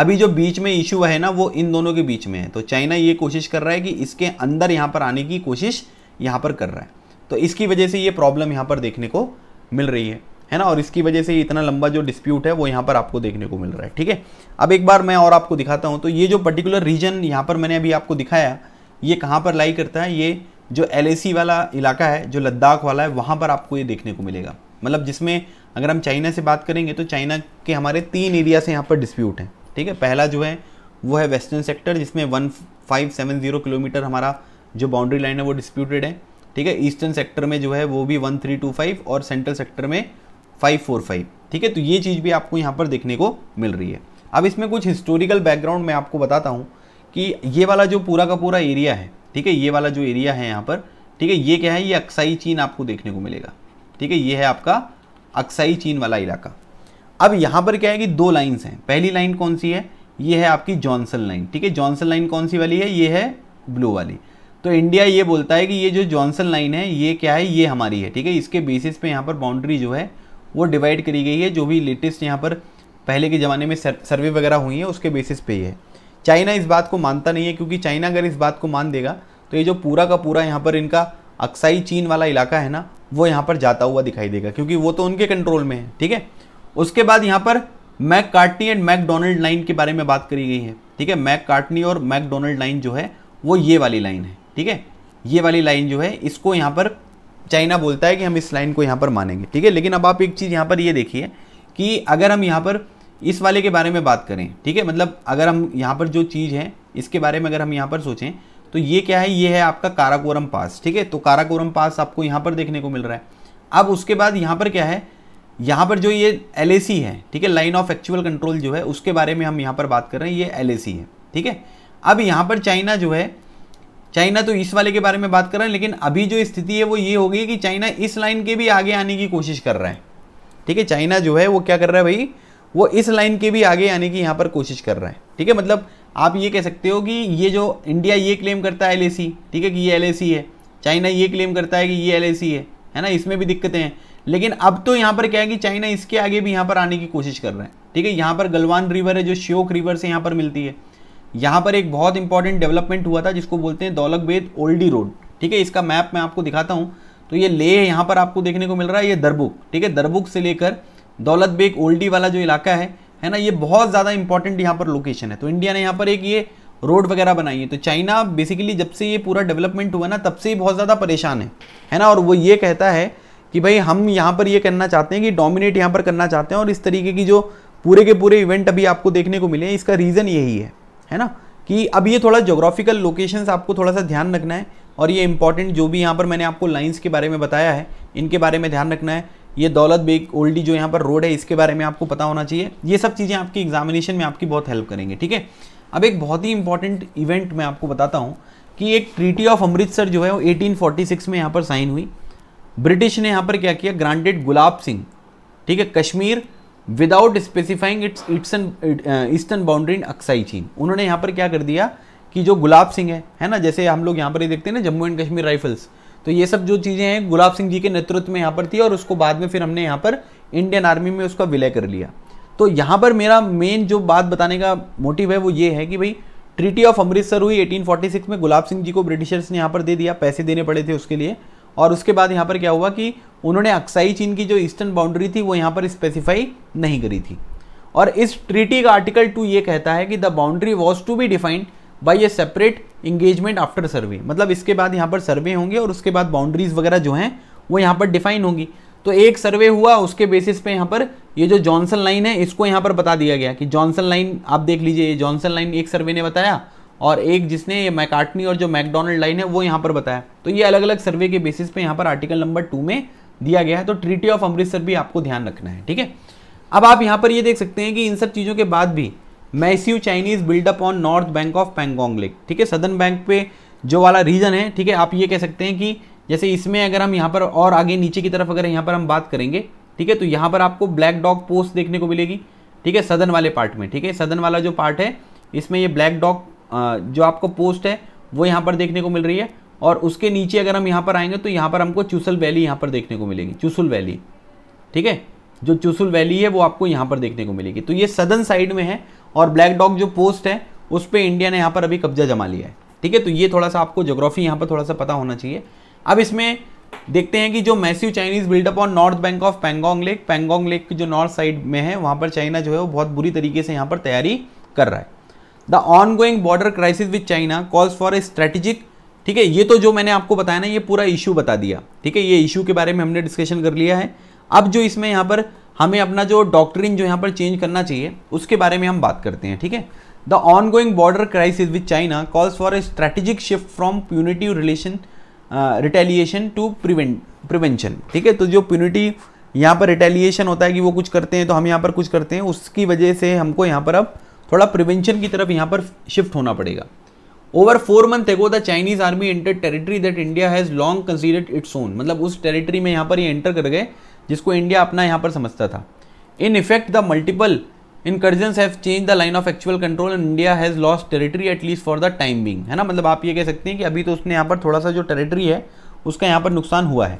अभी जो बीच में इशू है ना वो इन दोनों के बीच में है तो चाइना ये कोशिश कर रहा है कि इसके अंदर यहाँ पर आने की कोशिश यहाँ पर कर रहा है तो इसकी वजह से ये प्रॉब्लम यहाँ पर देखने को मिल रही है है ना और इसकी वजह से इतना लंबा जो डिस्प्यूट है वो यहाँ पर आपको देखने को मिल रहा है ठीक है अब एक बार मैं और आपको दिखाता हूँ तो ये जो पर्टिकुलर रीजन यहाँ पर मैंने अभी आपको दिखाया ये कहाँ पर लाई करता है ये जो एल वाला इलाका है जो लद्दाख वाला है वहाँ पर आपको ये देखने को मिलेगा मतलब जिसमें अगर हम चाइना से बात करेंगे तो चाइना के हमारे तीन एरिया से यहाँ पर डिस्प्यूट हैं ठीक है पहला जो है वो है वेस्टर्न सेक्टर जिसमें one five seven zero kilometre हमारा जो बाउंड्री लाइन है वो डिस्प्यूटेड है ठीक है ईस्टर्न सेक्टर में जो है वो भी वन थ्री टू फाइव और सेंट्रल सेक्टर में फाइव फोर फाइव ठीक है तो ये चीज़ भी आपको यहाँ पर देखने को मिल रही है अब इसमें कुछ हिस्टोरिकल बैकग्राउंड मैं आपको बताता हूँ कि ये वाला जो पूरा का पूरा एरिया है ठीक है ये वाला जो एरिया है यहाँ पर ठीक है ये क्या है ये अक्साई चीन आपको देखने को मिलेगा ठीक है ये है आपका अक्साई चीन वाला इलाका अब यहाँ पर क्या है कि दो लाइन्स हैं पहली लाइन कौन सी है ये है आपकी जॉनसन लाइन ठीक है जॉनसन लाइन कौन सी वाली है ये है ब्लू वाली तो इंडिया ये बोलता है कि ये जो जॉनसन लाइन है ये क्या है ये हमारी है ठीक है इसके बेसिस पे यहाँ पर बाउंड्री जो है वो डिवाइड करी गई है जो भी लेटेस्ट यहाँ पर पहले के ज़माने में सर्वे वगैरह हुई है उसके बेसिस पे ही है चाइना इस बात को मानता नहीं है क्योंकि चाइना अगर इस बात को मान देगा तो ये जो पूरा का पूरा यहाँ पर इनका अक्साई चीन वाला इलाका है ना वो यहाँ पर जाता हुआ दिखाई देगा क्योंकि वो तो उनके कंट्रोल में है ठीक है उसके बाद यहाँ पर McCartney and McDonald line के बारे में बात करी गई है ठीक है मैक कार्टनी और मैकडोनल्ड लाइन जो है वो ये वाली लाइन है ठीक है ये वाली लाइन जो है इसको यहाँ पर चाइना बोलता है कि हम इस लाइन को यहाँ पर मानेंगे ठीक है लेकिन अब आप एक चीज़ यहाँ पर ये यह देखिए कि अगर हम यहाँ पर इस वाले के बारे में बात करें ठीक है मतलब अगर हम यहाँ पर जो चीज़ है इसके बारे में अगर हम यहाँ पर सोचें तो ये क्या है ये है आपका काराकोरम पास ठीक है तो काराकोरम पास आपको यहाँ पर देखने को मिल रहा है अब उसके बाद यहाँ पर क्या है यहाँ पर जो ये एल है ठीक है लाइन ऑफ एक्चुअल कंट्रोल जो है उसके बारे में हम यहाँ पर बात कर रहे हैं ये एल है ठीक है अब यहाँ पर चाइना जो है चाइना तो इस वाले के बारे में बात कर रहा है लेकिन अभी जो स्थिति है वो ये हो गई कि चाइना इस लाइन के भी आगे आने की कोशिश कर रहा है ठीक है चाइना जो है वो क्या कर रहा है भाई वो इस लाइन के भी आगे आने की यहाँ पर कोशिश कर रहा है ठीक है मतलब आप ये कह सकते हो कि ये जो इंडिया ये क्लेम करता है एल ठीक है कि ये एल है चाइना ये क्लेम करता है कि ये एल है है ना इसमें भी दिक्कतें हैं लेकिन अब तो यहाँ पर क्या है कि चाइना इसके आगे भी यहाँ पर आने की कोशिश कर रहे हैं ठीक है यहाँ पर गलवान रिवर है जो श्योक रिवर से यहाँ पर मिलती है यहाँ पर एक बहुत इंपॉर्टेंट डेवलपमेंट हुआ था जिसको बोलते हैं दौलक बेद ओल्डी रोड ठीक है इसका मैप मैं आपको दिखाता हूँ तो ये ले यहाँ पर आपको देखने को मिल रहा है ये दरबुक ठीक है दरबुक से लेकर दौलत बेग ओल्डी वाला जो इलाका है है ना ये बहुत ज़्यादा इंपॉर्टेंट यहाँ पर लोकेशन है तो इंडिया ने यहाँ पर एक ये रोड वगैरह बनाई है तो चाइना बेसिकली जब से ये पूरा डेवलपमेंट हुआ ना तब से ही बहुत ज़्यादा परेशान है है ना और वो ये कहता है कि भाई हम यहाँ पर ये करना चाहते हैं कि डोमिनेट यहाँ पर करना चाहते हैं और इस तरीके की जो पूरे के पूरे इवेंट अभी आपको देखने को मिले इसका रीज़न यही है है ना कि अब ये थोड़ा जोग्राफिकल लोकेशन आपको थोड़ा सा ध्यान रखना है और ये इंपॉर्टेंट जो भी यहाँ पर मैंने आपको लाइन्स के बारे में बताया है इनके बारे में ध्यान रखना है ये दौलत बेग ओल्डी जो यहाँ पर रोड है इसके बारे में आपको पता होना चाहिए ये सब चीज़ें आपकी एग्जामिनेशन में आपकी बहुत हेल्प करेंगे ठीक है अब एक बहुत ही इंपॉर्टेंट इवेंट मैं आपको बताता हूँ कि एक ट्रीटी ऑफ अमृतसर जो है वो 1846 में यहाँ पर साइन हुई ब्रिटिश ने यहाँ पर क्या किया ग्रांटेड गुलाब सिंह ठीक है Kashmir without specifying its its eastern boundary in Aksai Chin उन्होंने यहाँ पर क्या कर दिया कि जो गुलाब सिंह है है ना जैसे हम लोग यहाँ पर ही देखते हैं ना जम्मू एंड कश्मीर राइफल्स तो ये सब जो चीज़ें हैं गुलाब सिंह जी के नेतृत्व में यहाँ पर थी और उसको बाद में फिर हमने यहाँ पर इंडियन आर्मी में उसका विलय कर लिया तो यहाँ पर मेरा मेन जो बात बताने का मोटिव है वो ये है कि भाई ट्रीटी ऑफ अमृतसर हुई 1846 में गुलाब सिंह जी को ब्रिटिशर्स ने यहाँ पर दे दिया पैसे देने पड़े थे उसके लिए और उसके बाद यहाँ पर क्या हुआ कि उन्होंने अक्साई चीन की जो ईस्टर्न बाउंड्री थी वो यहाँ पर स्पेसिफाई नहीं करी थी और इस ट्रीटी का आर्टिकल टू ये कहता है कि the boundary was to be defined by a separate engagement after survey मतलब इसके बाद यहाँ पर सर्वे होंगे और उसके बाद बाउंड्रीज वगैरह जो हैं वो यहाँ पर डिफाइन होंगी तो एक सर्वे हुआ उसके बेसिस पे यहाँ पर ये जो जॉनसन लाइन है इसको यहाँ पर बता दिया गया कि जॉनसन लाइन आप देख लीजिए ये जॉनसन लाइन एक सर्वे ने बताया और एक जिसने ये मैकार्टनी और जो मैकडोनल्ड लाइन है वो यहाँ पर बताया तो ये अलग अलग सर्वे के बेसिस पे यहाँ पर आर्टिकल नंबर टू में दिया गया है तो ट्रीटी ऑफ अमृतसर भी आपको ध्यान रखना है ठीक है अब आप यहाँ पर ये देख सकते हैं कि इन सब चीज़ों के बाद भी massive Chinese buildup on north bank of Pangong lake ठीक है सदर्न बैंक पे जो वाला रीजन है ठीक है आप ये कह सकते हैं कि जैसे इसमें अगर हम यहाँ पर और आगे नीचे की तरफ अगर यहाँ पर हम बात करेंगे ठीक है तो यहाँ पर आपको ब्लैक डॉग पोस्ट देखने को मिलेगी ठीक है सदन वाले पार्ट में ठीक है सदन वाला जो पार्ट है इसमें ये ब्लैक डॉग जो आपको पोस्ट है वो यहाँ पर देखने को मिल रही है और उसके नीचे अगर हम यहाँ पर आएंगे तो यहाँ पर हमको चूसल वैली यहाँ पर देखने को मिलेगी चूसल वैली ठीक है जो चूसल वैली है वो आपको यहाँ पर देखने को मिलेगी तो ये सदर्न साइड में है और ब्लैक डॉग जो पोस्ट है उस पर इंडिया ने यहाँ पर अभी कब्जा जमा लिया है ठीक है तो ये थोड़ा सा आपको जोग्राफी यहाँ पर थोड़ा सा पता होना चाहिए अब इसमें देखते हैं कि जो massive Chinese buildup on north bank of Pangong lake Pangong lake की जो नॉर्थ साइड में है वहाँ पर चाइना जो है वो बहुत बुरी तरीके से यहाँ पर तैयारी कर रहा है the ongoing border crisis with China calls for a strategic ठीक है ये तो जो मैंने आपको बताया ना ये पूरा इशू बता दिया ठीक है ये इशू के बारे में हमने डिस्कशन कर लिया है अब जो इसमें यहाँ पर हमें अपना जो डॉक्ट्रिन जो यहाँ पर चेंज करना चाहिए उसके बारे में हम बात करते हैं ठीक है the ongoing border crisis with China calls for a strategic shift from punitive relation retaliation to prevention ठीक है तो जो प्यूनिटी यहाँ पर रिटेलिएशन होता है कि वो कुछ करते हैं तो हम यहाँ पर कुछ करते हैं उसकी वजह से हमको यहाँ पर अब थोड़ा प्रिवेंशन की तरफ यहाँ पर शिफ्ट होना पड़ेगा over four month ago the Chinese army enter territory that India has long considered its own मतलब उस टेरिटरी में यहाँ पर ये एंटर कर गए जिसको इंडिया अपना यहाँ पर समझता था in effect the multiple incursions have change the line of actual control and India has lost territory at least for the time being है ना मतलब आप ये कह सकते हैं कि अभी तो उसने यहाँ पर थोड़ा सा जो टेरिटरी है उसका यहाँ पर नुकसान हुआ है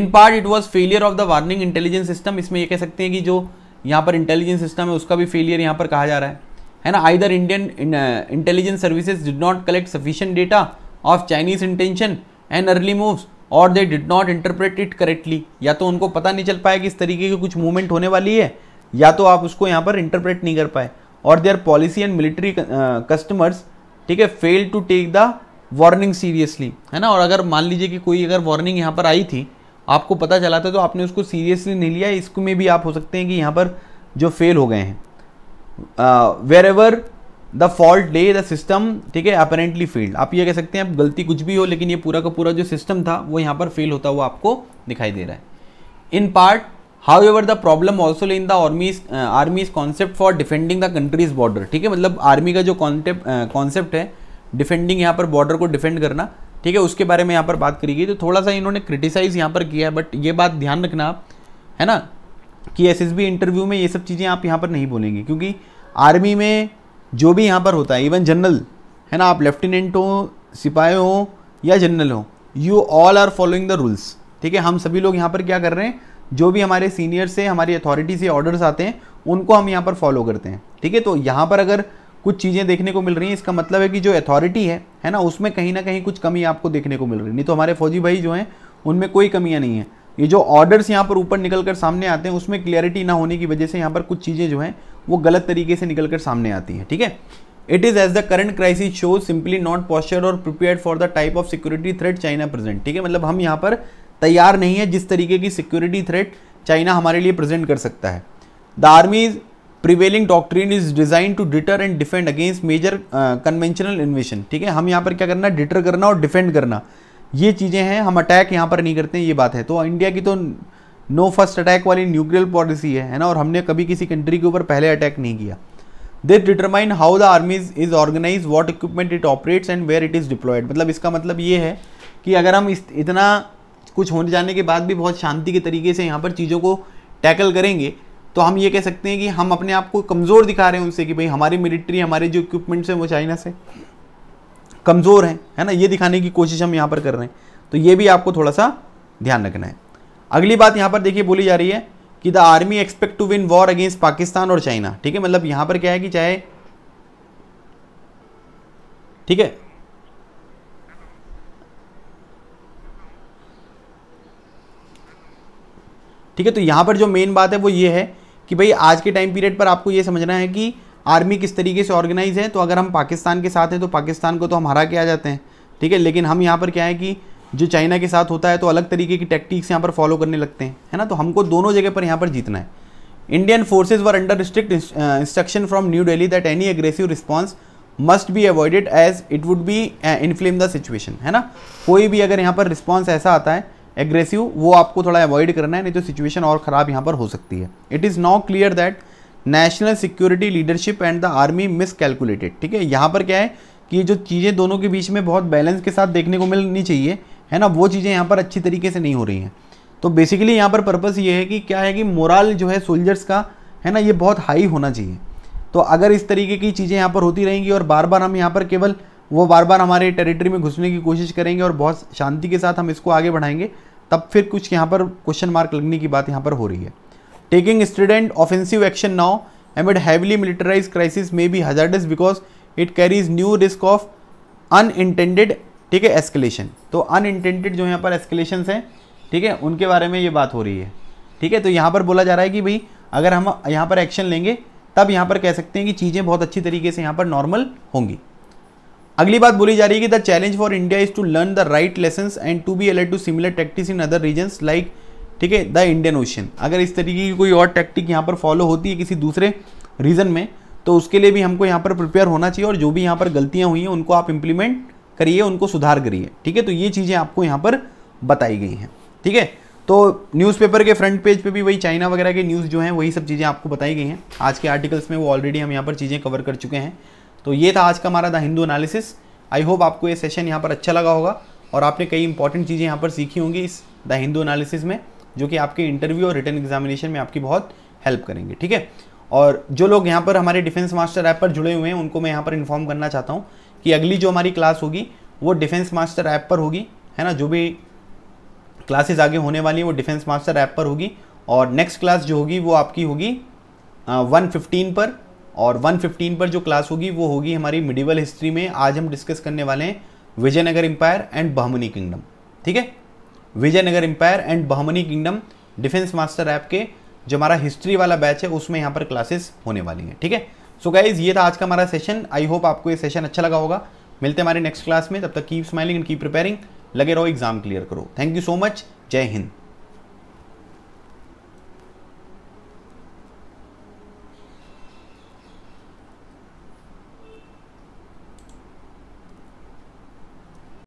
in part it was failure of the warning intelligence system इसमें ये कह सकते हैं कि जो यहाँ पर इंटेलिजेंस सिस्टम है उसका भी फेलियर यहाँ पर कहा जा रहा है है ना either Indian intelligence services did not collect sufficient data of Chinese intention and early moves और they did not interpret it correctly या तो उनको पता नहीं चल पाया कि इस तरीके की कुछ मूवमेंट होने वाली है या तो आप उसको यहाँ पर इंटरप्रेट नहीं कर पाए और their policy and military customers ठीक है fail to take the warning seriously है ना और अगर मान लीजिए कि कोई अगर वार्निंग यहाँ पर आई थी आपको पता चला था तो आपने उसको सीरियसली नहीं लिया इसको में भी आप हो सकते हैं कि यहाँ पर जो फेल हो गए हैं wherever the fault day the system ठीक है अपेरेंटली फेल्ड आप ये कह सकते हैं आप गलती कुछ भी हो लेकिन ये पूरा का पूरा जो सिस्टम था वो यहाँ पर फेल होता हुआ आपको दिखाई दे रहा है in part however the problem also in the army's army's concept for defending the country's border ठीक है मतलब आर्मी का जो कॉन्सेप्ट कॉन्सेप्ट है डिफेंडिंग यहाँ पर बॉर्डर को डिफेंड करना ठीक है उसके बारे में यहाँ पर बात करी गई तो थोड़ा सा इन्होंने क्रिटिसाइज़ यहाँ पर किया है बट ये बात ध्यान रखना आप है ना कि एसएसबी इंटरव्यू में ये सब चीज़ें आप यहाँ पर नहीं बोलेंगे क्योंकि आर्मी में जो भी यहाँ पर होता है इवन जनरल है ना आप लेफ्टिनेंट हो सिपाही हो या जनरल हो you all are following the rules ठीक है हम सभी लोग यहाँ पर क्या कर रहे हैं जो भी हमारे सीनियर से हमारी अथॉरिटी से ऑर्डर्स आते हैं उनको हम यहाँ पर फॉलो करते हैं ठीक है तो यहाँ पर अगर कुछ चीज़ें देखने को मिल रही हैं इसका मतलब है कि जो अथॉरिटी है है ना उसमें कहीं ना कहीं कुछ कमी आपको देखने को मिल रही नहीं तो हमारे फौजी भाई जो हैं उनमें कोई कमियाँ नहीं है ये जो ऑर्डर्स यहाँ पर ऊपर निकल कर सामने आते हैं उसमें क्लियरिटी ना होने की वजह से यहाँ पर कुछ चीज़ें जो हैं वो गलत तरीके से निकल कर सामने आती हैं ठीक है it is as the current crisis show simply not posture और prepare for the type of security threat China present ठीक है मतलब हम यहाँ पर तैयार नहीं है जिस तरीके की सिक्योरिटी थ्रेट चाइना हमारे लिए प्रेजेंट कर सकता है the armies prevailing doctrine is design to deter and defend against major conventional invasion ठीक है हम यहाँ पर क्या करना है डिटर करना और डिफेंड करना ये चीज़ें हैं हम अटैक यहाँ पर नहीं करते ये बात है तो इंडिया की तो नो फर्स्ट अटैक वाली न्यूक्लियर पॉलिसी है है ना और हमने कभी किसी कंट्री के ऊपर पहले अटैक नहीं किया this determine how the army is organise what equipment it operates and where it is deployed मतलब इसका मतलब ये है कि अगर हम इस इतना कुछ होने जाने के बाद भी बहुत शांति के तरीके से यहाँ पर चीज़ों को टैकल करेंगे तो हम ये कह सकते हैं कि हम अपने आप को कमज़ोर दिखा रहे हैं उनसे कि भाई हमारी मिलिट्री हमारे जो इक्विपमेंट्स हैं वो चाइना से कमज़ोर हैं है ना ये दिखाने की कोशिश हम यहाँ पर कर रहे हैं तो ये भी आपको थोड़ा सा ध्यान रखना है अगली बात यहाँ पर देखिए बोली जा रही है कि the army expect to win war against Pakistan और चाइना ठीक है मतलब यहाँ पर क्या है कि चाहे ठीक है ठीक है तो यहाँ पर जो मेन बात है वो ये है कि भाई आज के टाइम पीरियड पर आपको ये समझना है कि आर्मी किस तरीके से ऑर्गेनाइज है तो अगर हम पाकिस्तान के साथ हैं तो पाकिस्तान को तो हम हरा के आ जाते हैं ठीक है लेकिन हम यहाँ पर क्या है कि जो चाइना के साथ होता है तो अलग तरीके की टैक्टिक्स यहाँ पर फॉलो करने लगते हैं है ना तो हमको दोनों जगह पर यहाँ पर जीतना है Indian forces were under strict instruction from New Delhi that any aggressive response must be avoided as it would be inflame the situation है ना कोई भी अगर यहाँ पर रिस्पॉन्स ऐसा आता है एग्रेसिव वो आपको थोड़ा अवॉइड करना है नहीं तो सिचुएशन और ख़राब यहाँ पर हो सकती है it is now clear that national security leadership and the army miscalculated ठीक है यहाँ पर क्या है कि जो चीज़ें दोनों के बीच में बहुत बैलेंस के साथ देखने को मिलनी चाहिए है ना वो चीज़ें यहाँ पर अच्छी तरीके से नहीं हो रही हैं तो बेसिकली यहाँ पर पर्पज़ ये है कि क्या है कि मोरल जो है सोल्जर्स का है ना ये बहुत हाई होना चाहिए तो अगर इस तरीके की चीज़ें यहाँ पर होती रहेंगी और बार बार हम यहाँ पर केवल वो बार बार हमारे टेरिटरी में घुसने की कोशिश करेंगे और बहुत शांति के साथ हम इसको आगे बढ़ाएंगे तब फिर कुछ यहाँ पर क्वेश्चन मार्क लगने की बात यहाँ पर हो रही है taking student offensive action now amid heavily militarise crisis may be hazardous because it carries new risk of unintended ठीक है एस्केलेशन तो अनइंटेंडेड जो यहाँ पर एस्केलेशन हैं ठीक है उनके बारे में ये बात हो रही है ठीक है तो यहाँ पर बोला जा रहा है कि भाई अगर हम यहाँ पर एक्शन लेंगे तब यहाँ पर कह सकते हैं कि चीज़ें बहुत अच्छी तरीके से यहाँ पर नॉर्मल होंगी अगली बात बोली जा रही है कि the challenge for India is to learn the right lesson and to be alert to similar tactics in other region like ठीक है द इंडियन ओशन अगर इस तरीके की कोई और टैक्टिक यहाँ पर फॉलो होती है किसी दूसरे रीजन में तो उसके लिए भी हमको यहाँ पर प्रिपेयर होना चाहिए और जो भी यहाँ पर गलतियाँ हुई हैं उनको आप इम्प्लीमेंट करिए उनको सुधार करिए ठीक है तो ये चीज़ें आपको यहाँ पर बताई गई हैं ठीक है तो न्यूज़पेपर के फ्रंट पेज पे भी वही चाइना वगैरह के न्यूज़ जो हैं वही सब चीज़ें आपको बताई गई हैं आज के आर्टिकल्स में वो ऑलरेडी हम यहाँ पर चीज़ें कवर कर चुके हैं तो ये था आज का हमारा the Hindu analysis I hope आपको ये सेशन यहाँ पर अच्छा लगा होगा और आपने कई इंपॉर्टेंट चीज़ें यहाँ पर सीखी होंगी इस द हिंदू एनालिसिस में जो कि आपके इंटरव्यू और रिटर्न एग्जामिनेशन में आपकी बहुत हेल्प करेंगे ठीक है और जो लोग यहाँ पर हमारे डिफेंस मास्टर ऐप पर जुड़े हुए हैं उनको मैं यहाँ पर इन्फॉर्म करना चाहता हूँ कि अगली जो हमारी क्लास होगी वो डिफेंस मास्टर ऐप पर होगी है ना जो भी क्लासेज आगे होने वाली हैं वो डिफेंस मास्टर ऐप पर होगी और नेक्स्ट क्लास जो होगी वो आपकी होगी वन फिफ्टीन पर और 115 पर जो क्लास होगी वो होगी हमारी मिडिवल हिस्ट्री में आज हम डिस्कस करने वाले हैं Vijayanagara empire and Bahmani kingdom ठीक है Vijayanagara empire and Bahmani kingdom defence master app के जो हमारा हिस्ट्री वाला बैच है उसमें यहाँ पर क्लासेस होने वाली हैं ठीक है सो गाइज ये था आज का हमारा सेशन आई होप आपको ये सेशन अच्छा लगा होगा मिलते हैं हमारे नेक्स्ट क्लास में तब तक keep smiling and keep preparing लगे रहो एग्जाम क्लियर करो थैंक यू सो मच जय हिंद